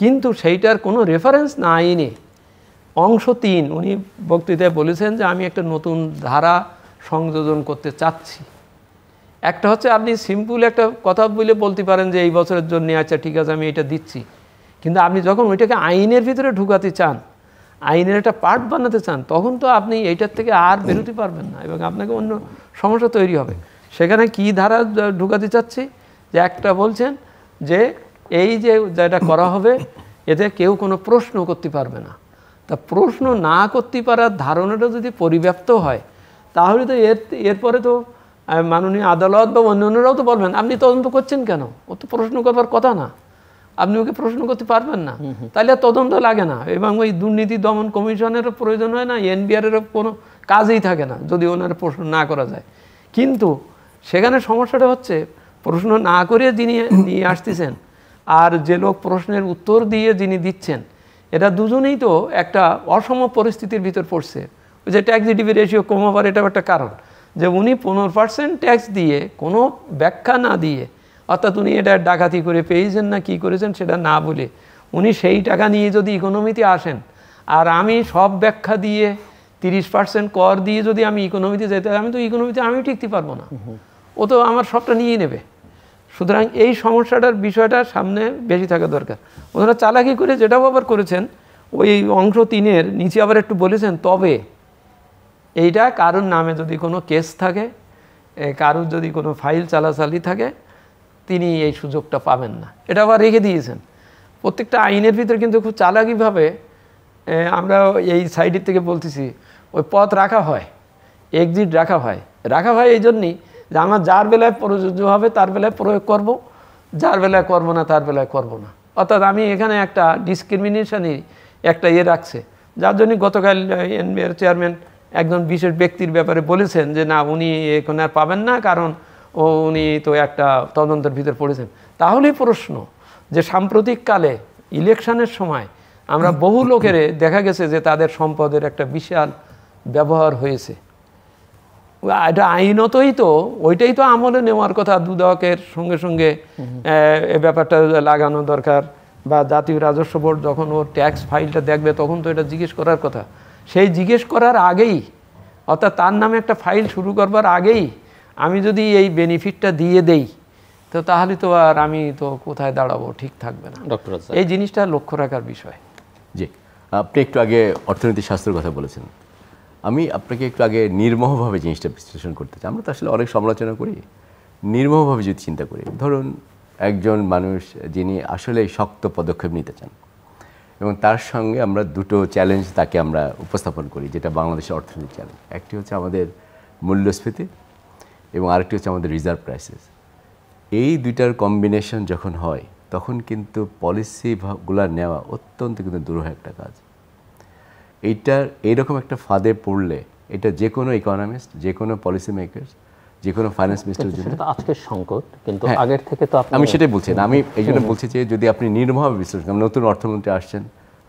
কিন্তু সেইটার কোনো রেফারেন্স না এনে অংশ তিন উনি বক্তৃতায় বলেছেন যে আমি একটা নতুন ধারা সংযোজন করতে চাচ্ছি একটা হচ্ছে আপনি সিম্পল একটা কথা বলে বলতে পারেন যে এই বছরের জন্য আচ্ছা ঠিক আছে আমি এটা দিচ্ছি কিন্তু আপনি যখন ওইটাকে আইনের ভিতরে ঢুকাতে চান আইনের একটা পার্ট বানাতে চান তখন তো আপনি এইটার থেকে আর বেরোতে পারবেন না এবং আপনাকে অন্য সমস্যা তৈরি হবে সেখানে কি ধারা ঢুকাতে চাচ্ছি যে একটা বলছেন যে এই যে যেটা করা হবে এতে কেউ কোনো প্রশ্ন করতে পারবে না তা প্রশ্ন না করতে পারার ধারণাটা যদি পরিব্যাপ্ত হয় তাহলে তো এর এরপরে তো মাননীয় আদালত বা অন্য অন্যরাও তো বলবেন আপনি তদন্ত করছেন কেন ও তো প্রশ্ন করবার কথা না আপনি ওকে প্রশ্ন করতে পারবেন না তাহলে তদন্ত লাগে না এবং ওই দুর্নীতি দমন কমিশনেরও প্রয়োজন হয় না এনবিআরেরও কোনো কাজেই থাকে না যদি ওনার প্রশ্ন না করা যায় কিন্তু সেখানে সমস্যাটা হচ্ছে প্রশ্ন না করে যিনি নিয়ে আসতেছেন আর যে লোক প্রশ্নের উত্তর দিয়ে যিনি দিচ্ছেন এটা দুজনেই তো একটা অসম পরিস্থিতির ভিতর পড়ছে ওই যে ট্যাক্স ডিবি রেশিও কমাবার এটাও একটা কারণ যে উনি পনেরো পার্সেন্ট ট্যাক্স দিয়ে কোনো ব্যাখ্যা না দিয়ে অর্থাৎ উনি এটা ডাকাতি করে পেয়েছেন না কি করেছেন সেটা না বলে উনি সেই টাকা নিয়ে যদি ইকোনমিতে আসেন আর আমি সব ব্যাখ্যা দিয়ে তিরিশ পার্সেন্ট কর দিয়ে যদি আমি ইকোনমিতে যেতে আমি তো ইকোনমিতে আমি টিকতে পারবো না ও তো আমার সবটা নিয়ে নেবে সুতরাং এই সমস্যাটার বিষয়টা সামনে বেশি থাকা দরকার ওনারা চালাকি করে যেটাও আবার করেছেন ওই অংশ তিনের নিচে আবার একটু বলেছেন তবে এইটা কারোর নামে যদি কোনো কেস থাকে কারোর যদি কোনো ফাইল চালাচালি থাকে তিনি এই সুযোগটা পাবেন না এটা আবার রেখে দিয়েছেন প্রত্যেকটা আইনের ভিতরে কিন্তু খুব চালাকিভাবে আমরা এই সাইডের থেকে বলতেছি ওই পথ রাখা হয় এক্সিট রাখা হয় রাখা হয় এই জন্যই যে আমার যার বেলায় প্রযোজ্য হবে তার বেলায় প্রয়োগ করব যার বেলায় করব না তার বেলায় করব না অর্থাৎ আমি এখানে একটা ডিসক্রিমিনেশানই একটা ইয়ে রাখছে যার জন্য গতকাল এনবিআর চেয়ারম্যান একজন বিশেষ ব্যক্তির ব্যাপারে বলেছেন যে না উনি এখানে আর পাবেন না কারণ ও উনি তো একটা তদন্তের ভিতরে পড়েছেন তাহলেই প্রশ্ন যে সাম্প্রতিককালে ইলেকশনের সময় আমরা বহু লোকের দেখা গেছে যে তাদের সম্পদের একটা বিশাল ব্যবহার হয়েছে এটা আইনতই তো ওইটাই তো আমলে নেওয়ার কথা দুদকের সঙ্গে সঙ্গে এ ব্যাপারটা লাগানো দরকার বা জাতীয় রাজস্ব বোর্ড যখন ওর ট্যাক্স ফাইলটা দেখবে তখন তো এটা জিজ্ঞেস করার কথা সেই জিজ্ঞেস করার আগেই অর্থাৎ তার নামে একটা ফাইল শুরু করবার আগেই আমি যদি এই বেনিফিটটা দিয়ে দেই তো তাহলে তো আর আমি তো কোথায় দাঁড়াবো ঠিক থাকবে না ডক্টর এই জিনিসটা লক্ষ্য রাখার বিষয় জি আপনি একটু আগে অর্থনীতি শাস্ত্রের কথা বলেছেন আমি আপনাকে একটু আগে নির্মহভাবে জিনিসটা বিশ্লেষণ করতে চাই আমরা তো আসলে অনেক সমালোচনা করি নির্মহভাবে যদি চিন্তা করি ধরুন একজন মানুষ যিনি আসলে শক্ত পদক্ষেপ নিতে চান এবং তার সঙ্গে আমরা দুটো চ্যালেঞ্জ তাকে আমরা উপস্থাপন করি যেটা বাংলাদেশের অর্থনৈতিক চ্যালেঞ্জ একটি হচ্ছে আমাদের মূল্যস্ফীতি এবং আরেকটি হচ্ছে আমাদের রিজার্ভ ক্রাইসিস এই দুইটার কম্বিনেশন যখন হয় তখন কিন্তু পলিসিগুলো নেওয়া অত্যন্ত কিন্তু দুরূহ একটা কাজ এইটার এইরকম একটা ফাঁদে পড়লে এটা যে কোনো ইকোনমিস্ট যে কোনো পলিসি মেকার্স যে কোনো ফাইন্যান্স মিনিস্টারের জন্য আজকের সংকট কিন্তু হ্যাঁ, আগের থেকে তো আমি সেটাই বলছি না আমি এই জন্য বলছি যে যদি আপনি নির্মভাবে বিশ্লেষণ নতুন অর্থমন্ত্রী আসছেন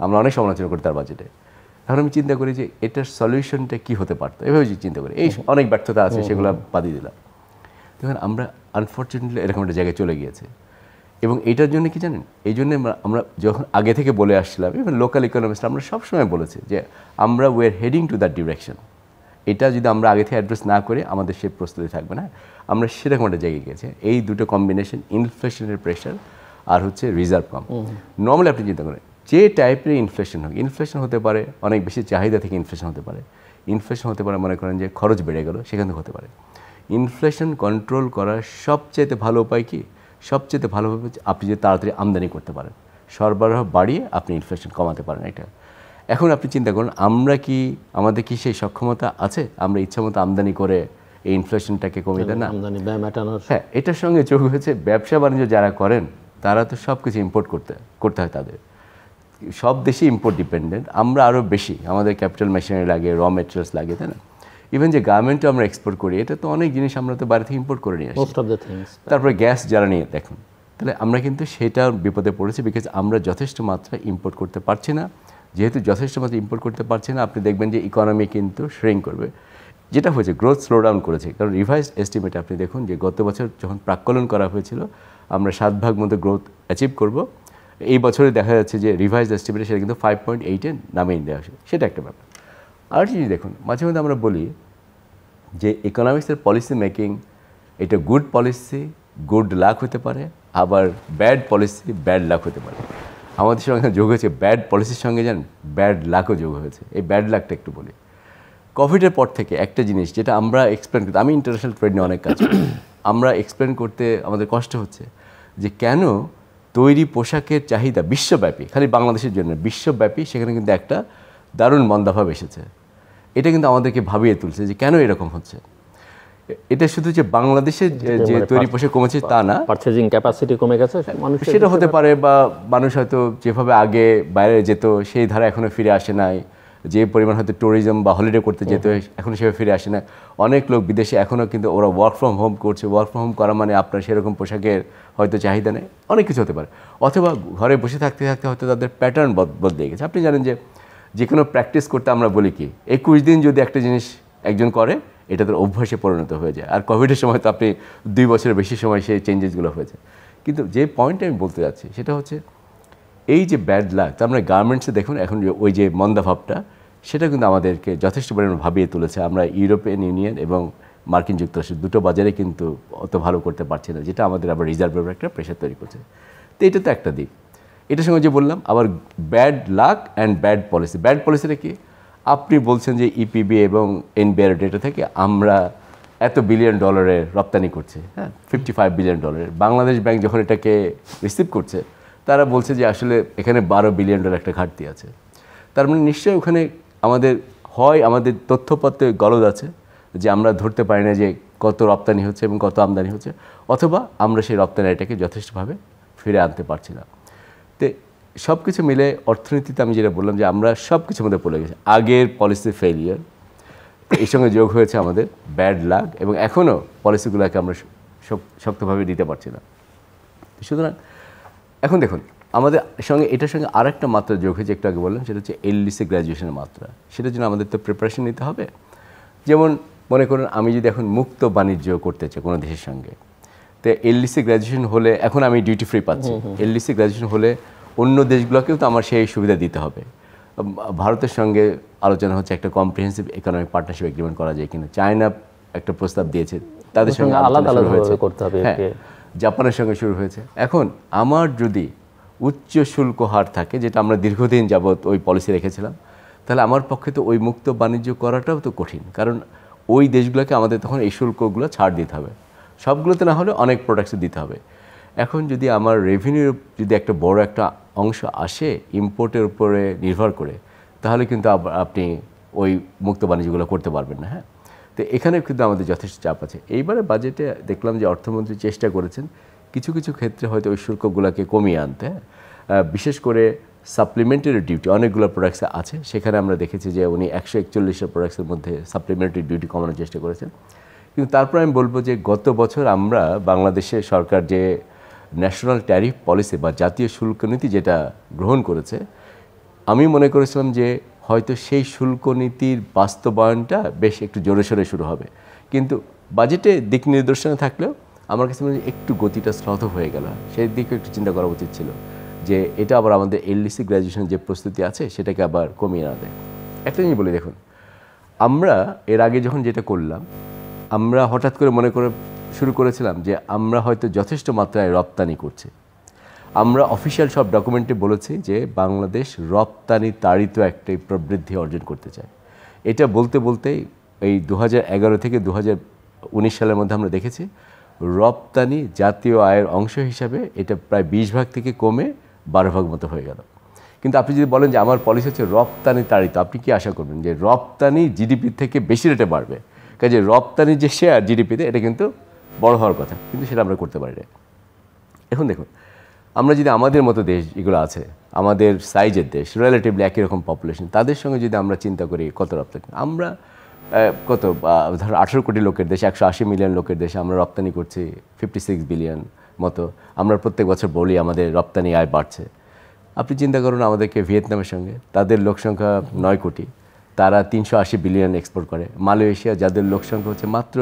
আমরা অনেক সমালোচনা করি তার বাজেটে তখন আমি চিন্তা করি যে এটার সলিউশনটা কি হতে পারতো এভাবে চিন্তা করি এই অনেক ব্যর্থতা আছে সেগুলো বাদিয়ে দিলাম দেখুন আমরা আনফর্চুনেটলি এরকম একটা জায়গায় চলে গিয়েছে এবং এটার জন্য কি জানেন এই জন্য আমরা যখন আগে থেকে বলে আসছিলাম এবং লোকাল ইকোনমিস্ট আমরা সবসময় বলেছি যে আমরা we're heading to that direction এটা যদি আমরা আগে থেকে অ্যাড্রেস না করি আমাদের সে প্রস্তুতি থাকবে না আমরা সেরকম একটা জায়গায় গেছি এই দুটো কম্বিনেশন ইনফ্লেশনের প্রেশার আর হচ্ছে রিজার্ভ কম নর্মালি আপনি চিন্তা করেন যে টাইপের ইনফ্লেশন হোক ইনফ্লেশন হতে পারে অনেক বেশি চাহিদা থেকে ইনফ্লেশন হতে পারে ইনফ্লেশন হতে পারে মনে করেন যে খরচ বেড়ে গেল সেখান থেকে হতে পারে ইনফ্লেশন কন্ট্রোল করার সবচেয়ে ভালো উপায় কি সবচেয়ে ভালোভাবে আপনি যে তাড়াতাড়ি আমদানি করতে পারেন সরবরাহ বাড়িয়ে আপনি ইনফ্লেশন কমাতে পারেন এটা এখন আপনি চিন্তা করুন আমরা কি আমাদের কি সেই সক্ষমতা আছে আমরা ইচ্ছা মতো আমদানি করে এই ইনফ্লেশনটাকে কমিয়ে দেন না হ্যাঁ এটার সঙ্গে যোগ হয়েছে ব্যবসা বাণিজ্য যারা করেন তারা তো সব কিছু ইম্পোর্ট করতে করতে হয় তাদের সব দেশে ইম্পোর্ট ডিপেন্ডেন্ট আমরা আরও বেশি আমাদের ক্যাপিটাল মেশিনারি লাগে র মেটেরিয়ালস লাগে তাই না ইভেন যে গার্মেন্টও আমরা এক্সপোর্ট করি এটা তো অনেক জিনিস আমরা তো বাড়িতে থেকে ইম্পোর্ট করে নিয়ে আসি তারপরে গ্যাস যারা নিয়ে দেখুন তাহলে আমরা কিন্তু সেটা বিপদে পড়েছি বিকজ আমরা যথেষ্ট মাত্রায় ইম্পোর্ট করতে পারছি না যেহেতু যথেষ্ট মাত্রা ইম্পোর্ট করতে পারছে না আপনি দেখবেন যে ইকোনমি কিন্তু শ্রেং করবে যেটা হয়েছে গ্রোথ স্লো ডাউন করেছে কারণ রিভাইজ এস্টিমেট আপনি দেখুন যে গত বছর যখন প্রাক্কলন করা হয়েছিল আমরা সাত ভাগ মতো গ্রোথ অ্যাচিভ করব এই বছরে দেখা যাচ্ছে যে রিভাইজ এস্টিমেটে সেটা কিন্তু ফাইভ পয়েন্ট এইটে নামিয়ে দেওয়া আসে সেটা একটা ব্যাপার আর জিনিস দেখুন মাঝে মধ্যে আমরা বলি যে ইকোনমিক্সের পলিসি মেকিং এটা গুড পলিসি গুড লাক হতে পারে আবার ব্যাড পলিসি ব্যাড লাক হতে পারে আমাদের সঙ্গে যোগ হয়েছে ব্যাড পলিসির সঙ্গে যেন ব্যাড লাকও যোগ হয়েছে এই ব্যাড লাকটা একটু বলি কোভিডের পর থেকে একটা জিনিস যেটা আমরা এক্সপ্লেন করতে আমি ইন্টারন্যাশনাল ট্রেড নিয়ে অনেক কাজ করি আমরা এক্সপ্লেন করতে আমাদের কষ্ট হচ্ছে যে কেন তৈরি পোশাকের চাহিদা বিশ্বব্যাপী খালি বাংলাদেশের জন্য বিশ্বব্যাপী সেখানে কিন্তু একটা দারুণ মন্দাভাব এসেছে এটা কিন্তু আমাদেরকে ভাবিয়ে তুলছে যে কেন এরকম হচ্ছে এটা শুধু যে বাংলাদেশে যে মানে তৈরি পোশাক কমেছে তা না পারচেজিং ক্যাপাসিটি কমে গেছে মানুষ সেটা হতে পারে বা মানুষ হয়তো যেভাবে আগে বাইরে যেত সেই ধারা এখনো ফিরে আসে নাই যে পরিমাণ হয়তো ট্যুরিজম বা হলিডে করতে যেত এখন সেভাবে ফিরে আসে না অনেক লোক বিদেশে এখনও কিন্তু ওরা ওয়ার্ক ফ্রম হোম করছে ওয়ার্ক ফ্রম হোম করা মানে আপনার সেরকম পোশাকের হয়তো চাহিদা নেই অনেক কিছু হতে পারে অথবা ঘরে বসে থাকতে থাকতে হয়তো তাদের প্যাটার্ন বদলে গেছে আপনি জানেন যে যে কোনো প্র্যাকটিস করতে আমরা বলি কি একুশ দিন যদি একটা জিনিস একজন করে এটা তার অভ্যাসে পরিণত হয়ে যায় আর কোভিডের সময় তো আপনি দুই বছরের বেশি সময় সেই চেঞ্জেসগুলো হয়েছে কিন্তু যে পয়েন্টটা আমি বলতে যাচ্ছি সেটা হচ্ছে এই যে ব্যাড লাক তার মানে গার্মেন্টসে দেখুন এখন ওই যে মন্দাভাবটা সেটা কিন্তু আমাদেরকে যথেষ্ট পরিমাণে ভাবিয়ে তুলেছে আমরা ইউরোপিয়ান ইউনিয়ন এবং মার্কিন যুক্তরাষ্ট্র দুটো বাজারে কিন্তু অত ভালো করতে পারছে না যেটা আমাদের আবার রিজার্ভের একটা প্রেশার তৈরি করছে তো এটা তো একটা দিক এটার সঙ্গে যে বললাম আবার bad luck and bad policy bad পলিসিটা কি আপনি বলছেন যে ইপিবি e এবং এনবিআর ডেটা থেকে আমরা এত বিলিয়ন ডলারের রপ্তানি করছে হ্যাঁ ফিফটি ফাইভ বিলিয়ন ডলারের বাংলাদেশ ব্যাংক যখন এটাকে রিসিভ করছে তারা বলছে যে আসলে এখানে বারো বিলিয়ন ডলার একটা ঘাটতি আছে তার মানে নিশ্চয়ই ওখানে আমাদের হয় আমাদের তথ্যপত্রে গলদ আছে যে আমরা ধরতে পারি না যে কত রপ্তানি হচ্ছে এবং কত আমদানি হচ্ছে অথবা আমরা সেই রপ্তানি এটাকে যথেষ্টভাবে ফিরে আনতে পারছি না তো সব কিছু মিলে অর্থনীতিতে আমি যেটা বললাম যে আমরা সব কিছুর মধ্যে পড়ে গেছি আগের পলিসি ফেলিয়ার এই সঙ্গে যোগ হয়েছে আমাদের ব্যাড লাক এবং এখনও পলিসিগুলোকে আমরা শক্তভাবে দিতে পারছি না সুতরাং এখন দেখুন আমাদের সঙ্গে এটার সঙ্গে আর একটা মাত্রা যোগ হয়েছে একটু আগে বললাম সেটা হচ্ছে এলডিসি গ্র্যাজুয়েশনের মাত্রা সেটার জন্য আমাদের তো প্রিপারেশন নিতে হবে যেমন মনে করুন আমি যদি এখন মুক্ত বাণিজ্য করতে চাই কোনো দেশের সঙ্গে তো এলডিসি গ্র্যাজুয়েশন হলে এখন আমি ডিউটি ফ্রি পাচ্ছি এলডিসি গ্র্যাজুয়েশন হলে অন্য দেশগুলোকেও তো আমার সেই সুবিধা দিতে হবে ভারতের সঙ্গে আলোচনা হচ্ছে একটা কম্প্রিহেন্সিভ ইকোনমিক পার্টনারশিপ এগ্রিমেন্ট করা যায় কিনা চায়না একটা প্রস্তাব দিয়েছে তাদের সঙ্গে আলাদা আলাদা হয়েছে করতে হবে হ্যাঁ, জাপানের সঙ্গে শুরু হয়েছে এখন আমার যদি উচ্চ শুল্ক হার থাকে যেটা আমরা দীর্ঘদিন যাবৎ ওই পলিসি রেখেছিলাম তাহলে আমার পক্ষে তো ওই মুক্ত বাণিজ্য করাটাও তো কঠিন কারণ ওই দেশগুলোকে আমাদের তখন এই শুল্কগুলো ছাড় দিতে হবে সবগুলোতে না হলে অনেক প্রোডাক্টস দিতে হবে এখন যদি আমার রেভিনিউর যদি একটা বড় একটা অংশ আসে ইম্পোর্টের উপরে নির্ভর করে তাহলে কিন্তু আপনি ওই মুক্ত বাণিজ্যগুলো করতে পারবেন না হ্যাঁ তো এখানে কিন্তু আমাদের যথেষ্ট চাপ আছে এইবারে বাজেটে দেখলাম যে অর্থমন্ত্রী চেষ্টা করেছেন কিছু কিছু ক্ষেত্রে হয়তো ওই শুল্কগুলোকে কমিয়ে আনতে হ্যাঁ? বিশেষ করে সাপ্লিমেন্টারি ডিউটি অনেকগুলো প্রোডাক্টস আছে সেখানে আমরা দেখেছি যে উনি একশো একচল্লিশের প্রোডাক্টসের মধ্যে সাপ্লিমেন্টারি ডিউটি কমানোর চেষ্টা করেছেন কিন্তু তারপর আমি বলবো যে গত বছর আমরা বাংলাদেশে সরকার যে ন্যাশনাল ট্যারিফ পলিসি বা জাতীয় শুল্ক নীতি যেটা গ্রহণ করেছে আমি মনে করেছিলাম যে হয়তো সেই শুল্ক নীতির বাস্তবায়নটা বেশ একটু জোরে সোরে শুরু হবে কিন্তু বাজেটে দিক নির্দেশনা থাকলেও আমার কাছে মনে একটু গতিটা শ্রত হয়ে গেল সেই দিকে একটু চিন্তা করা উচিত ছিল যে এটা আবার আমাদের এলডিসি গ্র্যাজুয়েশন যে প্রস্তুতি আছে সেটাকে আবার কমিয়ে না দেয় একটা জিনিস বলি দেখুন আমরা এর আগে যখন যেটা করলাম আমরা হঠাৎ করে মনে করে শুরু করেছিলাম যে আমরা হয়তো যথেষ্ট মাত্রায় রপ্তানি করছি আমরা অফিসিয়াল সব ডকুমেন্টে বলেছি যে বাংলাদেশ রপ্তানি তাড়িত একটাই প্রবৃদ্ধি অর্জন করতে চায় এটা বলতে বলতে এই দু থেকে দু সালের মধ্যে আমরা দেখেছি রপ্তানি জাতীয় আয়ের অংশ হিসাবে এটা প্রায় বিশ ভাগ থেকে কমে বারো ভাগ মতো হয়ে গেল কিন্তু আপনি যদি বলেন যে আমার পলিসি হচ্ছে রপ্তানি তাড়িত আপনি কি আশা করবেন যে রপ্তানি জিডিপি থেকে বেশি রেটে বাড়বে কাজে রপ্তানির যে শেয়ার জিডিপিতে এটা কিন্তু বড় হওয়ার কথা কিন্তু সেটা আমরা করতে পারি না এখন দেখুন আমরা যদি আমাদের মতো দেশ যেগুলো আছে আমাদের সাইজের দেশ রিলেটিভলি একই রকম পপুলেশন তাদের সঙ্গে যদি আমরা চিন্তা করি কত রপ্তানি আমরা কত ধরো আঠেরো কোটি লোকের দেশে একশো আশি মিলিয়ন লোকের দেশে আমরা রপ্তানি করছি ফিফটি সিক্স বিলিয়ন মতো আমরা প্রত্যেক বছর বলি আমাদের রপ্তানি আয় বাড়ছে আপনি চিন্তা করুন আমাদেরকে ভিয়েতনামের সঙ্গে তাদের লোক সংখ্যা নয় কোটি তারা তিনশো আশি বিলিয়ন এক্সপোর্ট করে মালয়েশিয়া যাদের লোক সংখ্যা হচ্ছে মাত্র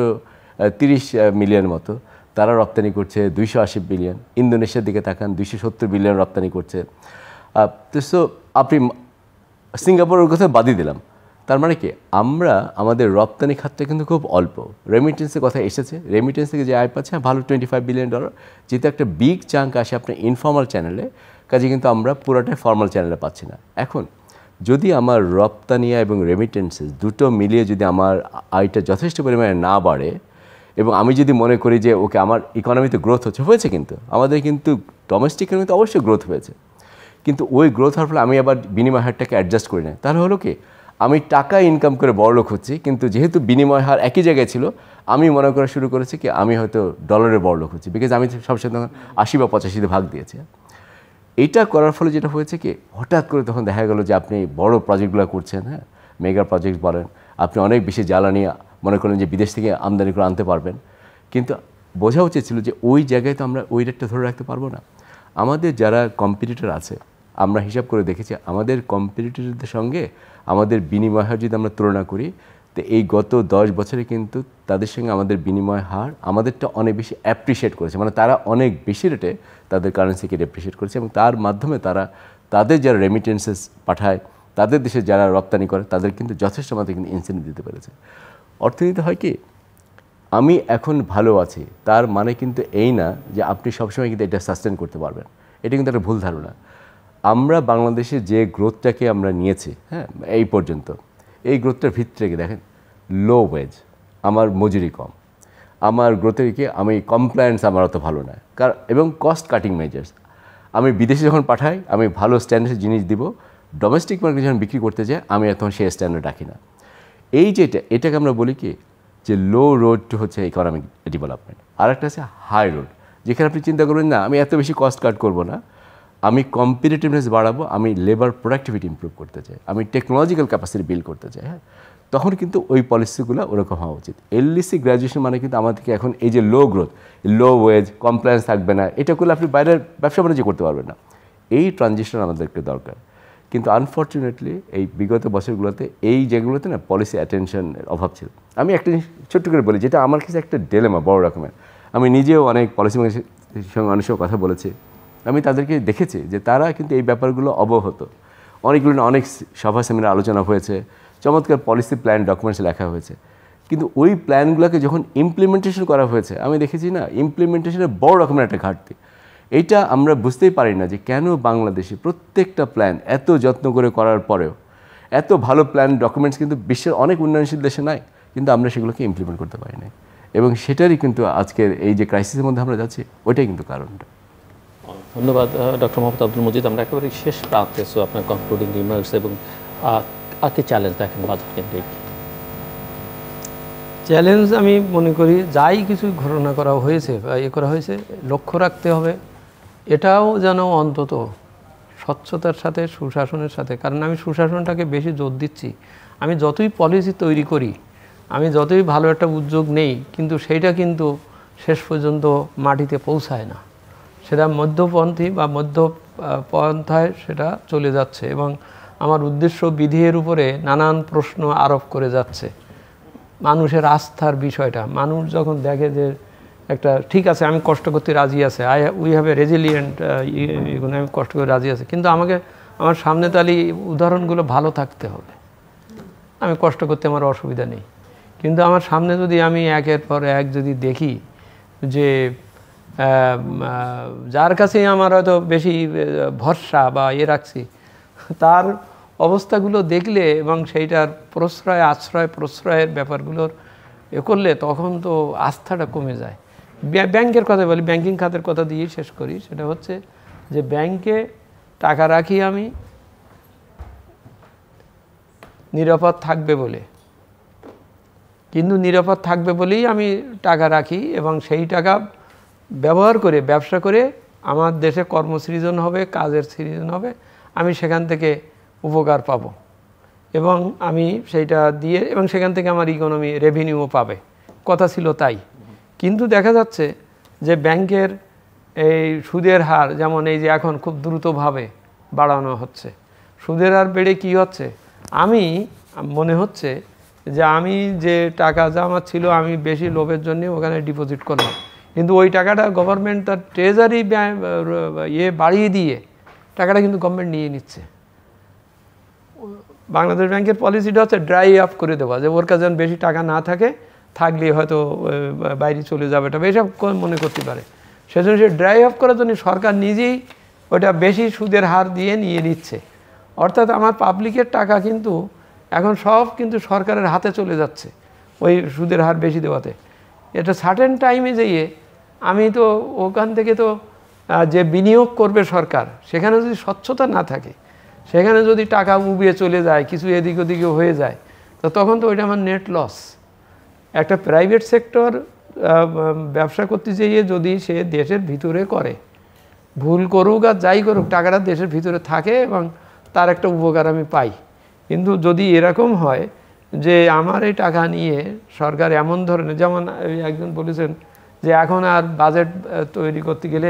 তিরিশ মিলিয়ন মতো তারা রপ্তানি করছে দুইশো আশি বিলিয়ন ইন্দোনেশিয়ার দিকে তাকান দুইশো সত্তর বিলিয়ন রপ্তানি করছে তো সো আপনি সিঙ্গাপুরের কথা বাদই দিলাম তার মানে কি আমরা আমাদের রপ্তানি খাতটা কিন্তু খুব অল্প রেমিটেন্সের কথা এসেছে রেমিটেন্স থেকে যে আয় পাচ্ছে ভালো টোয়েন্টি ফাইভ বিলিয়ন ডলার যেহেতু একটা বিগ চাঙ্ক আসে আপনার ইনফর্মাল চ্যানেলে কাজে কিন্তু আমরা পুরোটাই ফর্মাল চ্যানেলে পাচ্ছি না এখন যদি আমার রপ্তানি এবং রেমিটেন্সেস দুটো মিলিয়ে যদি আমার আয়টা যথেষ্ট পরিমাণে না বাড়ে এবং আমি যদি মনে করি যে ওকে আমার ইকোনমিতে গ্রোথ হচ্ছে হয়েছে কিন্তু আমাদের কিন্তু ডোমেস্টিক ইকোনমিতে অবশ্যই গ্রোথ হয়েছে কিন্তু ওই গ্রোথ হওয়ার ফলে আমি আবার বিনিময় হারটাকে অ্যাডজাস্ট করি না তাহলে হলো কি আমি টাকা ইনকাম করে বড়লোক হচ্ছি কিন্তু যেহেতু বিনিময় হার একই জায়গায় ছিল আমি মনে করা শুরু করেছি কি আমি হয়তো ডলারে বড়লোক হচ্ছি বিকজ আমি সবসময় তখন আশি বা পঁচাশিতে ভাগ দিয়েছি এটা করার ফলে যেটা হয়েছে কি হঠাৎ করে তখন দেখা গেল যে আপনি বড় প্রজেক্টগুলো করছেন হ্যাঁ মেগা প্রজেক্ট বলেন আপনি অনেক বেশি জ্বালানি মনে করেন যে বিদেশ থেকে আমদানি করে আনতে পারবেন কিন্তু বোঝা উচিত ছিল যে ওই জায়গায় তো আমরা ওই রেটটা ধরে রাখতে পারবো না আমাদের যারা কম্পিটিটর আছে আমরা হিসাব করে দেখেছি আমাদের কম্পিটিটরদের সঙ্গে আমাদের বিনিময় হার যদি আমরা তুলনা করি তো এই গত দশ বছরে কিন্তু তাদের সঙ্গে আমাদের বিনিময় হার আমাদেরটা অনেক বেশি অ্যাপ্রিসিয়েট করেছে মানে তারা অনেক বেশি রেটে তাদের কারেন্সিকে অ্যাপ্রিসিয়েট করেছে এবং তার মাধ্যমে তারা তাদের যারা রেমিটেন্সেস পাঠায় তাদের দেশে যারা রপ্তানি করে তাদের কিন্তু যথেষ্ট আমাদের কিন্তু ইনসেন্টিভ দিতে পেরেছে অর্থনীতি হয় কি আমি এখন ভালো আছি তার মানে কিন্তু এই না যে আপনি সবসময় কিন্তু এটা সাস্টেন করতে পারবেন এটা কিন্তু একটা ভুল ধারণা আমরা বাংলাদেশে যে গ্রোথটাকে আমরা নিয়েছি হ্যাঁ এই পর্যন্ত এই গ্রোথটার ভিত্তিটাকে দেখেন লো ওয়েজ আমার মজুরি কম আমার গ্রোথের কি আমি কমপ্লায়েন্স আমার অত ভালো না কার এবং কস্ট কাটিং মেজার্স আমি বিদেশে যখন পাঠাই আমি ভালো স্ট্যান্ডার্ডের জিনিস দিব ডোমেস্টিক মার্কেটে যখন বিক্রি করতে যাই আমি তখন সেই স্ট্যান্ডার্ড রাখি না এই যে এটা এটাকে আমরা বলি কি যে লো রোড হচ্ছে ইকোনমিক ডেভেলপমেন্ট আর একটা আছে হাই রোড যেখানে আপনি চিন্তা করবেন না আমি এত বেশি কস্ট কাট করব না আমি কম্পিটিটিভনেস বাড়াবো আমি লেবার প্রোডাক্টিভিটি ইম্প্রুভ করতে চাই আমি টেকনোলজিক্যাল ক্যাপাসিটি বিল্ড করতে চাই হ্যাঁ তখন কিন্তু ওই পলিসিগুলো ওরকম হওয়া উচিত এলডিসি গ্র্যাজুয়েশন মানে কিন্তু আমাদেরকে এখন এই যে low growth low wage compliance থাকবে না এটা করলে আপনি বাইরের ব্যবসা বাণিজ্য করতে পারবেন না এই ট্রানজিশন আমাদেরকে দরকার কিন্তু আনফর্চুনেটলি এই বিগত বছরগুলোতে এই যেগুলোতে না পলিসি অ্যাটেনশনের অভাব ছিল আমি একটা জিনিস ছোট্ট করে বলি যেটা আমার কাছে একটা ডেলেমা বড় রকমের আমি নিজেও অনেক পলিসি সঙ্গে মানুষের কথা বলেছি আমি তাদেরকে দেখেছি যে তারা কিন্তু এই ব্যাপারগুলো অবহত অনেকগুলো অনেক সভা সেমিনার আলোচনা হয়েছে চমৎকার পলিসি প্ল্যান ডকুমেন্টস লেখা হয়েছে কিন্তু ওই প্ল্যানগুলোকে যখন ইমপ্লিমেন্টেশন করা হয়েছে আমি দেখেছি না ইমপ্লিমেন্টেশনের বড় রকমের একটা ঘাটতি এটা আমরা বুঝতেই পারি না যে কেন বাংলাদেশে প্রত্যেকটা প্ল্যান এত যত্ন করে করার পরেও এত ভালো প্ল্যান ডকুমেন্টস কিন্তু বিশ্বের অনেক উন্নয়নশীল দেশে নাই কিন্তু আমরা সেগুলোকে ইমপ্লিমেন্ট করতে পারি না এবং সেটারই কিন্তু আজকের এই যে ক্রাইসিসের মধ্যে আমরা যাচ্ছি ওইটাই কিন্তু কারণটা ধন্যবাদ ডক্টর মোহাম্মদ আব্দুল মজিদ আমরা একেবারে শেষ প্রান্তে সো আপনার কনক্লুডিং রিমার্কস এবং আকে চ্যালেঞ্জ দেখেন বাজার চ্যালেঞ্জ আমি মনে করি যাই কিছু ঘটনা করা হয়েছে বা ইয়ে করা হয়েছে লক্ষ্য রাখতে হবে এটাও যেন অন্তত স্বচ্ছতার সাথে সুশাসনের সাথে কারণ আমি সুশাসনটাকে বেশি জোর দিচ্ছি আমি যতই পলিসি তৈরি করি আমি যতই ভালো একটা উদ্যোগ নেই কিন্তু সেইটা কিন্তু শেষ পর্যন্ত মাটিতে পৌঁছায় না সেটা মধ্যপন্থী বা মধ্য পন্থায় সেটা চলে যাচ্ছে এবং আমার উদ্দেশ্য বিধির উপরে নানান প্রশ্ন আরোপ করে যাচ্ছে মানুষের আস্থার বিষয়টা মানুষ যখন দেখে যে একটা ঠিক আছে আমি কষ্ট করতে রাজি আছে I we have a resilient এগুলো আমি কষ্ট করে রাজি আছে কিন্তু আমাকে আমার সামনে তালি উদাহরণগুলো ভালো থাকতে হবে আমি কষ্ট করতে আমার অসুবিধা নেই কিন্তু আমার সামনে যদি আমি একের পর এক যদি দেখি যে যার কাছেই আমার হয়তো বেশি ভরসা বা ইয়ে রাখছি তার অবস্থাগুলো দেখলে এবং সেইটার প্রশ্রয় আশ্রয় প্রশ্রয়ের ব্যাপারগুলোর এ করলে তখন তো আস্থাটা কমে যায় ব্যাংকের কথা বলি ব্যাংকিং খাতের কথা দিয়ে শেষ করি সেটা হচ্ছে যে ব্যাংকে টাকা রাখি আমি নিরাপদ থাকবে বলে কিন্তু নিরাপদ থাকবে বলেই আমি টাকা রাখি এবং সেই টাকা ব্যবহার করে ব্যবসা করে আমার দেশে কর্মসৃজন হবে কাজের সৃজন হবে আমি সেখান থেকে উপকার পাব এবং আমি সেইটা দিয়ে এবং সেখান থেকে আমার ইকোনমি রেভিনিউও পাবে কথা ছিল তাই কিন্তু দেখা যাচ্ছে যে ব্যাংকের এই সুদের হার যেমন এই যে এখন খুব দ্রুতভাবে বাড়ানো হচ্ছে সুদের হার বেড়ে কি হচ্ছে আমি মনে হচ্ছে যে আমি যে টাকা আমার ছিল আমি বেশি লোভের জন্য ওখানে ডিপোজিট করলাম কিন্তু ওই টাকাটা গভর্নমেন্ট তার ট্রেজারি ইয়ে বাড়িয়ে দিয়ে টাকাটা কিন্তু গভর্নমেন্ট নিয়ে নিচ্ছে বাংলাদেশ ব্যাংকের পলিসিটা হচ্ছে ড্রাই আপ করে দেওয়া যে ওর কাছে বেশি টাকা না থাকে থাকলে হয়তো বাইরে চলে যাবে তবে এসব মনে করতে পারে সেজন্য সে ড্রাই অফ করার জন্য সরকার নিজেই ওটা বেশি সুদের হার দিয়ে নিয়ে নিচ্ছে অর্থাৎ আমার পাবলিকের টাকা কিন্তু এখন সব কিন্তু সরকারের হাতে চলে যাচ্ছে ওই সুদের হার বেশি দেওয়াতে এটা সার্টেন টাইমে যেয়ে আমি তো ওখান থেকে তো যে বিনিয়োগ করবে সরকার সেখানে যদি স্বচ্ছতা না থাকে সেখানে যদি টাকা উবিয়ে চলে যায় কিছু এদিক ওদিকে হয়ে যায় তো তখন তো ওইটা আমার নেট লস একটা প্রাইভেট সেক্টর ব্যবসা করতে যেয়ে যদি সে দেশের ভিতরে করে ভুল করুক আর যাই করুক টাকাটা দেশের ভিতরে থাকে এবং তার একটা উপকার আমি পাই কিন্তু যদি এরকম হয় যে আমার এই টাকা নিয়ে সরকার এমন ধরনের যেমন একজন বলেছেন যে এখন আর বাজেট তৈরি করতে গেলে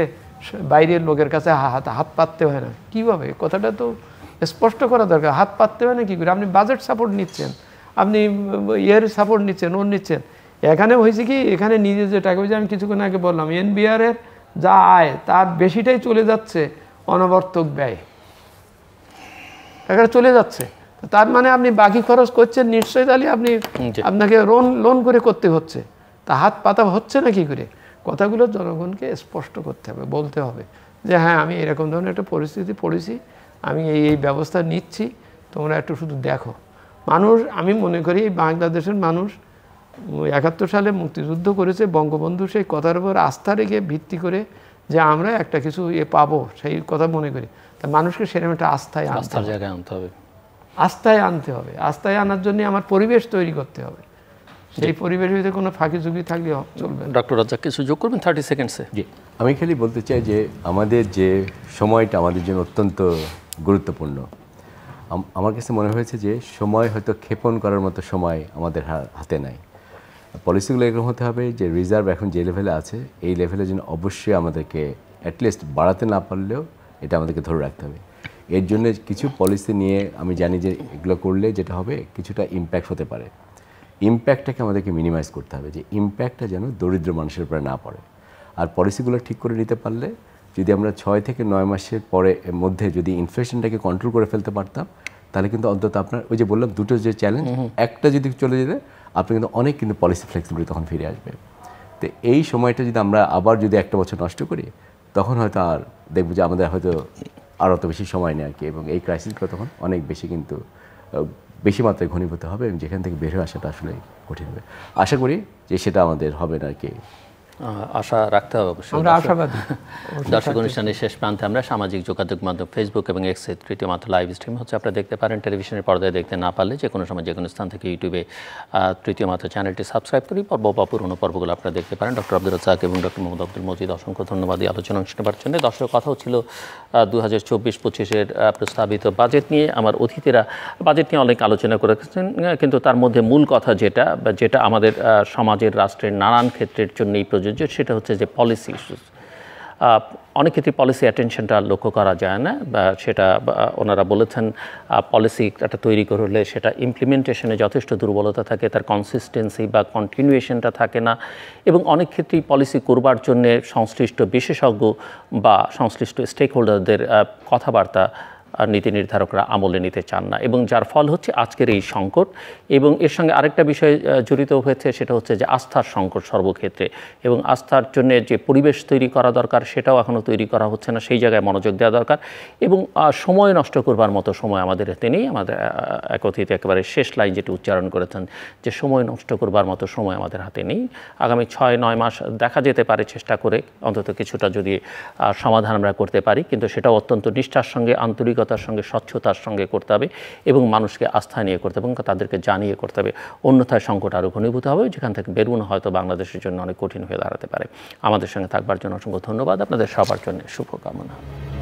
বাইরের লোকের কাছে হাত হাত পাততে হয় না কীভাবে কথাটা তো স্পষ্ট করা দরকার হাত পাততে হয় না কী করে আপনি বাজেট সাপোর্ট নিচ্ছেন আপনি ইয়ের সাপোর্ট নিচ্ছেন ওর নিচ্ছেন এখানে হয়েছে কি এখানে নিজে যে টাকা পয়সা আমি কিছুক্ষণ আগে বললাম এনবিআরের যা আয় তার বেশিটাই চলে যাচ্ছে অনবর্তক ব্যয় এখানে চলে যাচ্ছে তার মানে আপনি বাকি খরচ করছেন নিশ্চয়ই তাহলে আপনি আপনাকে লোন লোন করে করতে হচ্ছে তা হাত পাতা হচ্ছে না কি করে কথাগুলো জনগণকে স্পষ্ট করতে হবে বলতে হবে যে হ্যাঁ আমি এরকম ধরনের একটা পরিস্থিতি পড়েছি আমি এই এই ব্যবস্থা নিচ্ছি তোমরা একটু শুধু দেখো মানুষ আমি মনে করি এই বাংলাদেশের মানুষ একাত্তর সালে মুক্তিযুদ্ধ করেছে বঙ্গবন্ধু সেই কথার উপর আস্থা রেখে ভিত্তি করে যে আমরা একটা কিছু এ পাবো সেই কথা মনে করি তা মানুষকে সেরকম একটা আস্থায় আস্থার জায়গায় আনতে হবে আস্থায় আনতে হবে আস্থায় আনার জন্য আমার পরিবেশ তৈরি করতে হবে সেই পরিবেশের ভিতরে কোনো ফাঁকি ঝুঁকি থাকলে চলবে ডক্টর রাজ্জাক কিছু যোগ করবেন থার্টি সেকেন্ডসে জি আমি খালি বলতে চাই যে আমাদের যে সময়টা আমাদের জন্য অত্যন্ত গুরুত্বপূর্ণ আমার কাছে মনে হয়েছে যে সময় হয়তো ক্ষেপণ করার মতো সময় আমাদের হাতে নাই পলিসিগুলো এরকম হতে হবে যে রিজার্ভ এখন যে লেভেলে আছে এই লেভেলে যেন অবশ্যই আমাদেরকে অ্যাটলিস্ট বাড়াতে না পারলেও এটা আমাদেরকে ধরে রাখতে হবে এর জন্য কিছু পলিসি নিয়ে আমি জানি যে এগুলো করলে যেটা হবে কিছুটা ইম্প্যাক্ট হতে পারে ইম্প্যাক্টটাকে আমাদেরকে মিনিমাইজ করতে হবে যে ইম্প্যাক্টটা যেন দরিদ্র মানুষের উপরে না পড়ে আর পলিসিগুলো ঠিক করে নিতে পারলে যদি আমরা ছয় থেকে নয় মাসের পরে মধ্যে যদি ইনফ্লেশনটাকে কন্ট্রোল করে ফেলতে পারতাম তাহলে কিন্তু অন্তত আপনার ওই যে বললাম দুটো যে চ্যালেঞ্জ একটা যদি চলে যেতে আপনি কিন্তু অনেক কিন্তু পলিসি ফ্লেক্সিবিলিটি তখন ফিরে আসবে তো এই সময়টা যদি আমরা আবার যদি একটা বছর নষ্ট করি তখন হয়তো আর দেখবো যে আমাদের হয়তো আর অত বেশি সময় নেই আর কি এবং এই ক্রাইসিসগুলো তখন অনেক বেশি কিন্তু বেশি মাত্রায় ঘনীভূত হবে এবং যেখান থেকে বের হয়ে আসাটা আসলে কঠিন হবে আশা করি যে সেটা আমাদের হবে না আর কি আশা রাখতে হবে অবশ্যই আমরা আশাবাদী [laughs] দর্শক অনুষ্ঠানের শেষ প্রান্তে আমরা সামাজিক যোগাযোগ মাধ্যম ফেসবুক এবং এ তৃতীয় মাত্র লাইভ স্ট্রিম হচ্ছে আপনারা দেখতে পারেন টেলিভিশনের পর্দায় দেখতে না পারলে যে কোনো সময় যে কোনো স্থান থেকে ইউটিউবে তৃতীয় মাত্র চ্যানেলটি সাবস্ক্রাইব করি পর্ব বা পুরনো পর্বগুলো আপনারা দেখতে পারেন ডক্টর আব্দুল রাজাক এবং ডক্টর মোহাম্মদ আব্দুল মজিদ অসংখ্য ধন্যবাদ এই আলোচনা অংশ নেবার জন্য দর্শক কথা হচ্ছিল দু হাজার চব্বিশ পঁচিশের প্রস্তাবিত বাজেট নিয়ে আমার অতিথিরা বাজেট নিয়ে অনেক আলোচনা করেছেন কিন্তু তার মধ্যে মূল কথা যেটা যেটা আমাদের সমাজের রাষ্ট্রের নানান ক্ষেত্রের জন্যই প্রয়োজন প্রযোজ্য সেটা হচ্ছে যে পলিসি ইস্যুস অনেক ক্ষেত্রে পলিসি অ্যাটেনশনটা লক্ষ্য করা যায় না বা সেটা ওনারা বলেছেন পলিসি একটা তৈরি করলে সেটা ইমপ্লিমেন্টেশনে যথেষ্ট দুর্বলতা থাকে তার কনসিস্টেন্সি বা কন্টিনিউয়েশনটা থাকে না এবং অনেক ক্ষেত্রেই পলিসি করবার জন্যে সংশ্লিষ্ট বিশেষজ্ঞ বা সংশ্লিষ্ট স্টেক হোল্ডারদের কথাবার্তা নীতি নির্ধারকরা আমলে নিতে চান না এবং যার ফল হচ্ছে আজকের এই সংকট এবং এর সঙ্গে আরেকটা বিষয় জড়িত হয়েছে সেটা হচ্ছে যে আস্থার সংকট সর্বক্ষেত্রে এবং আস্থার জন্য যে পরিবেশ তৈরি করা দরকার সেটাও এখনও তৈরি করা হচ্ছে না সেই জায়গায় মনোযোগ দেওয়া দরকার এবং সময় নষ্ট করবার মতো সময় আমাদের হাতে নেই আমাদের একথিত একেবারে শেষ লাইন যেটি উচ্চারণ করেছেন যে সময় নষ্ট করবার মতো সময় আমাদের হাতে নেই আগামী ছয় নয় মাস দেখা যেতে পারে চেষ্টা করে অন্তত কিছুটা যদি সমাধান আমরা করতে পারি কিন্তু সেটাও অত্যন্ত নিষ্ঠার সঙ্গে আন্তরিক আন্তরিকতার সঙ্গে স্বচ্ছতার সঙ্গে করতে হবে এবং মানুষকে আস্থা নিয়ে করতে হবে এবং তাদেরকে জানিয়ে করতে হবে অন্যথায় সংকট আরও ঘনীভূত হবে যেখান থেকে বেরোনো হয়তো বাংলাদেশের জন্য অনেক কঠিন হয়ে দাঁড়াতে পারে আমাদের সঙ্গে থাকবার জন্য অসংখ্য ধন্যবাদ আপনাদের সবার জন্য শুভকামনা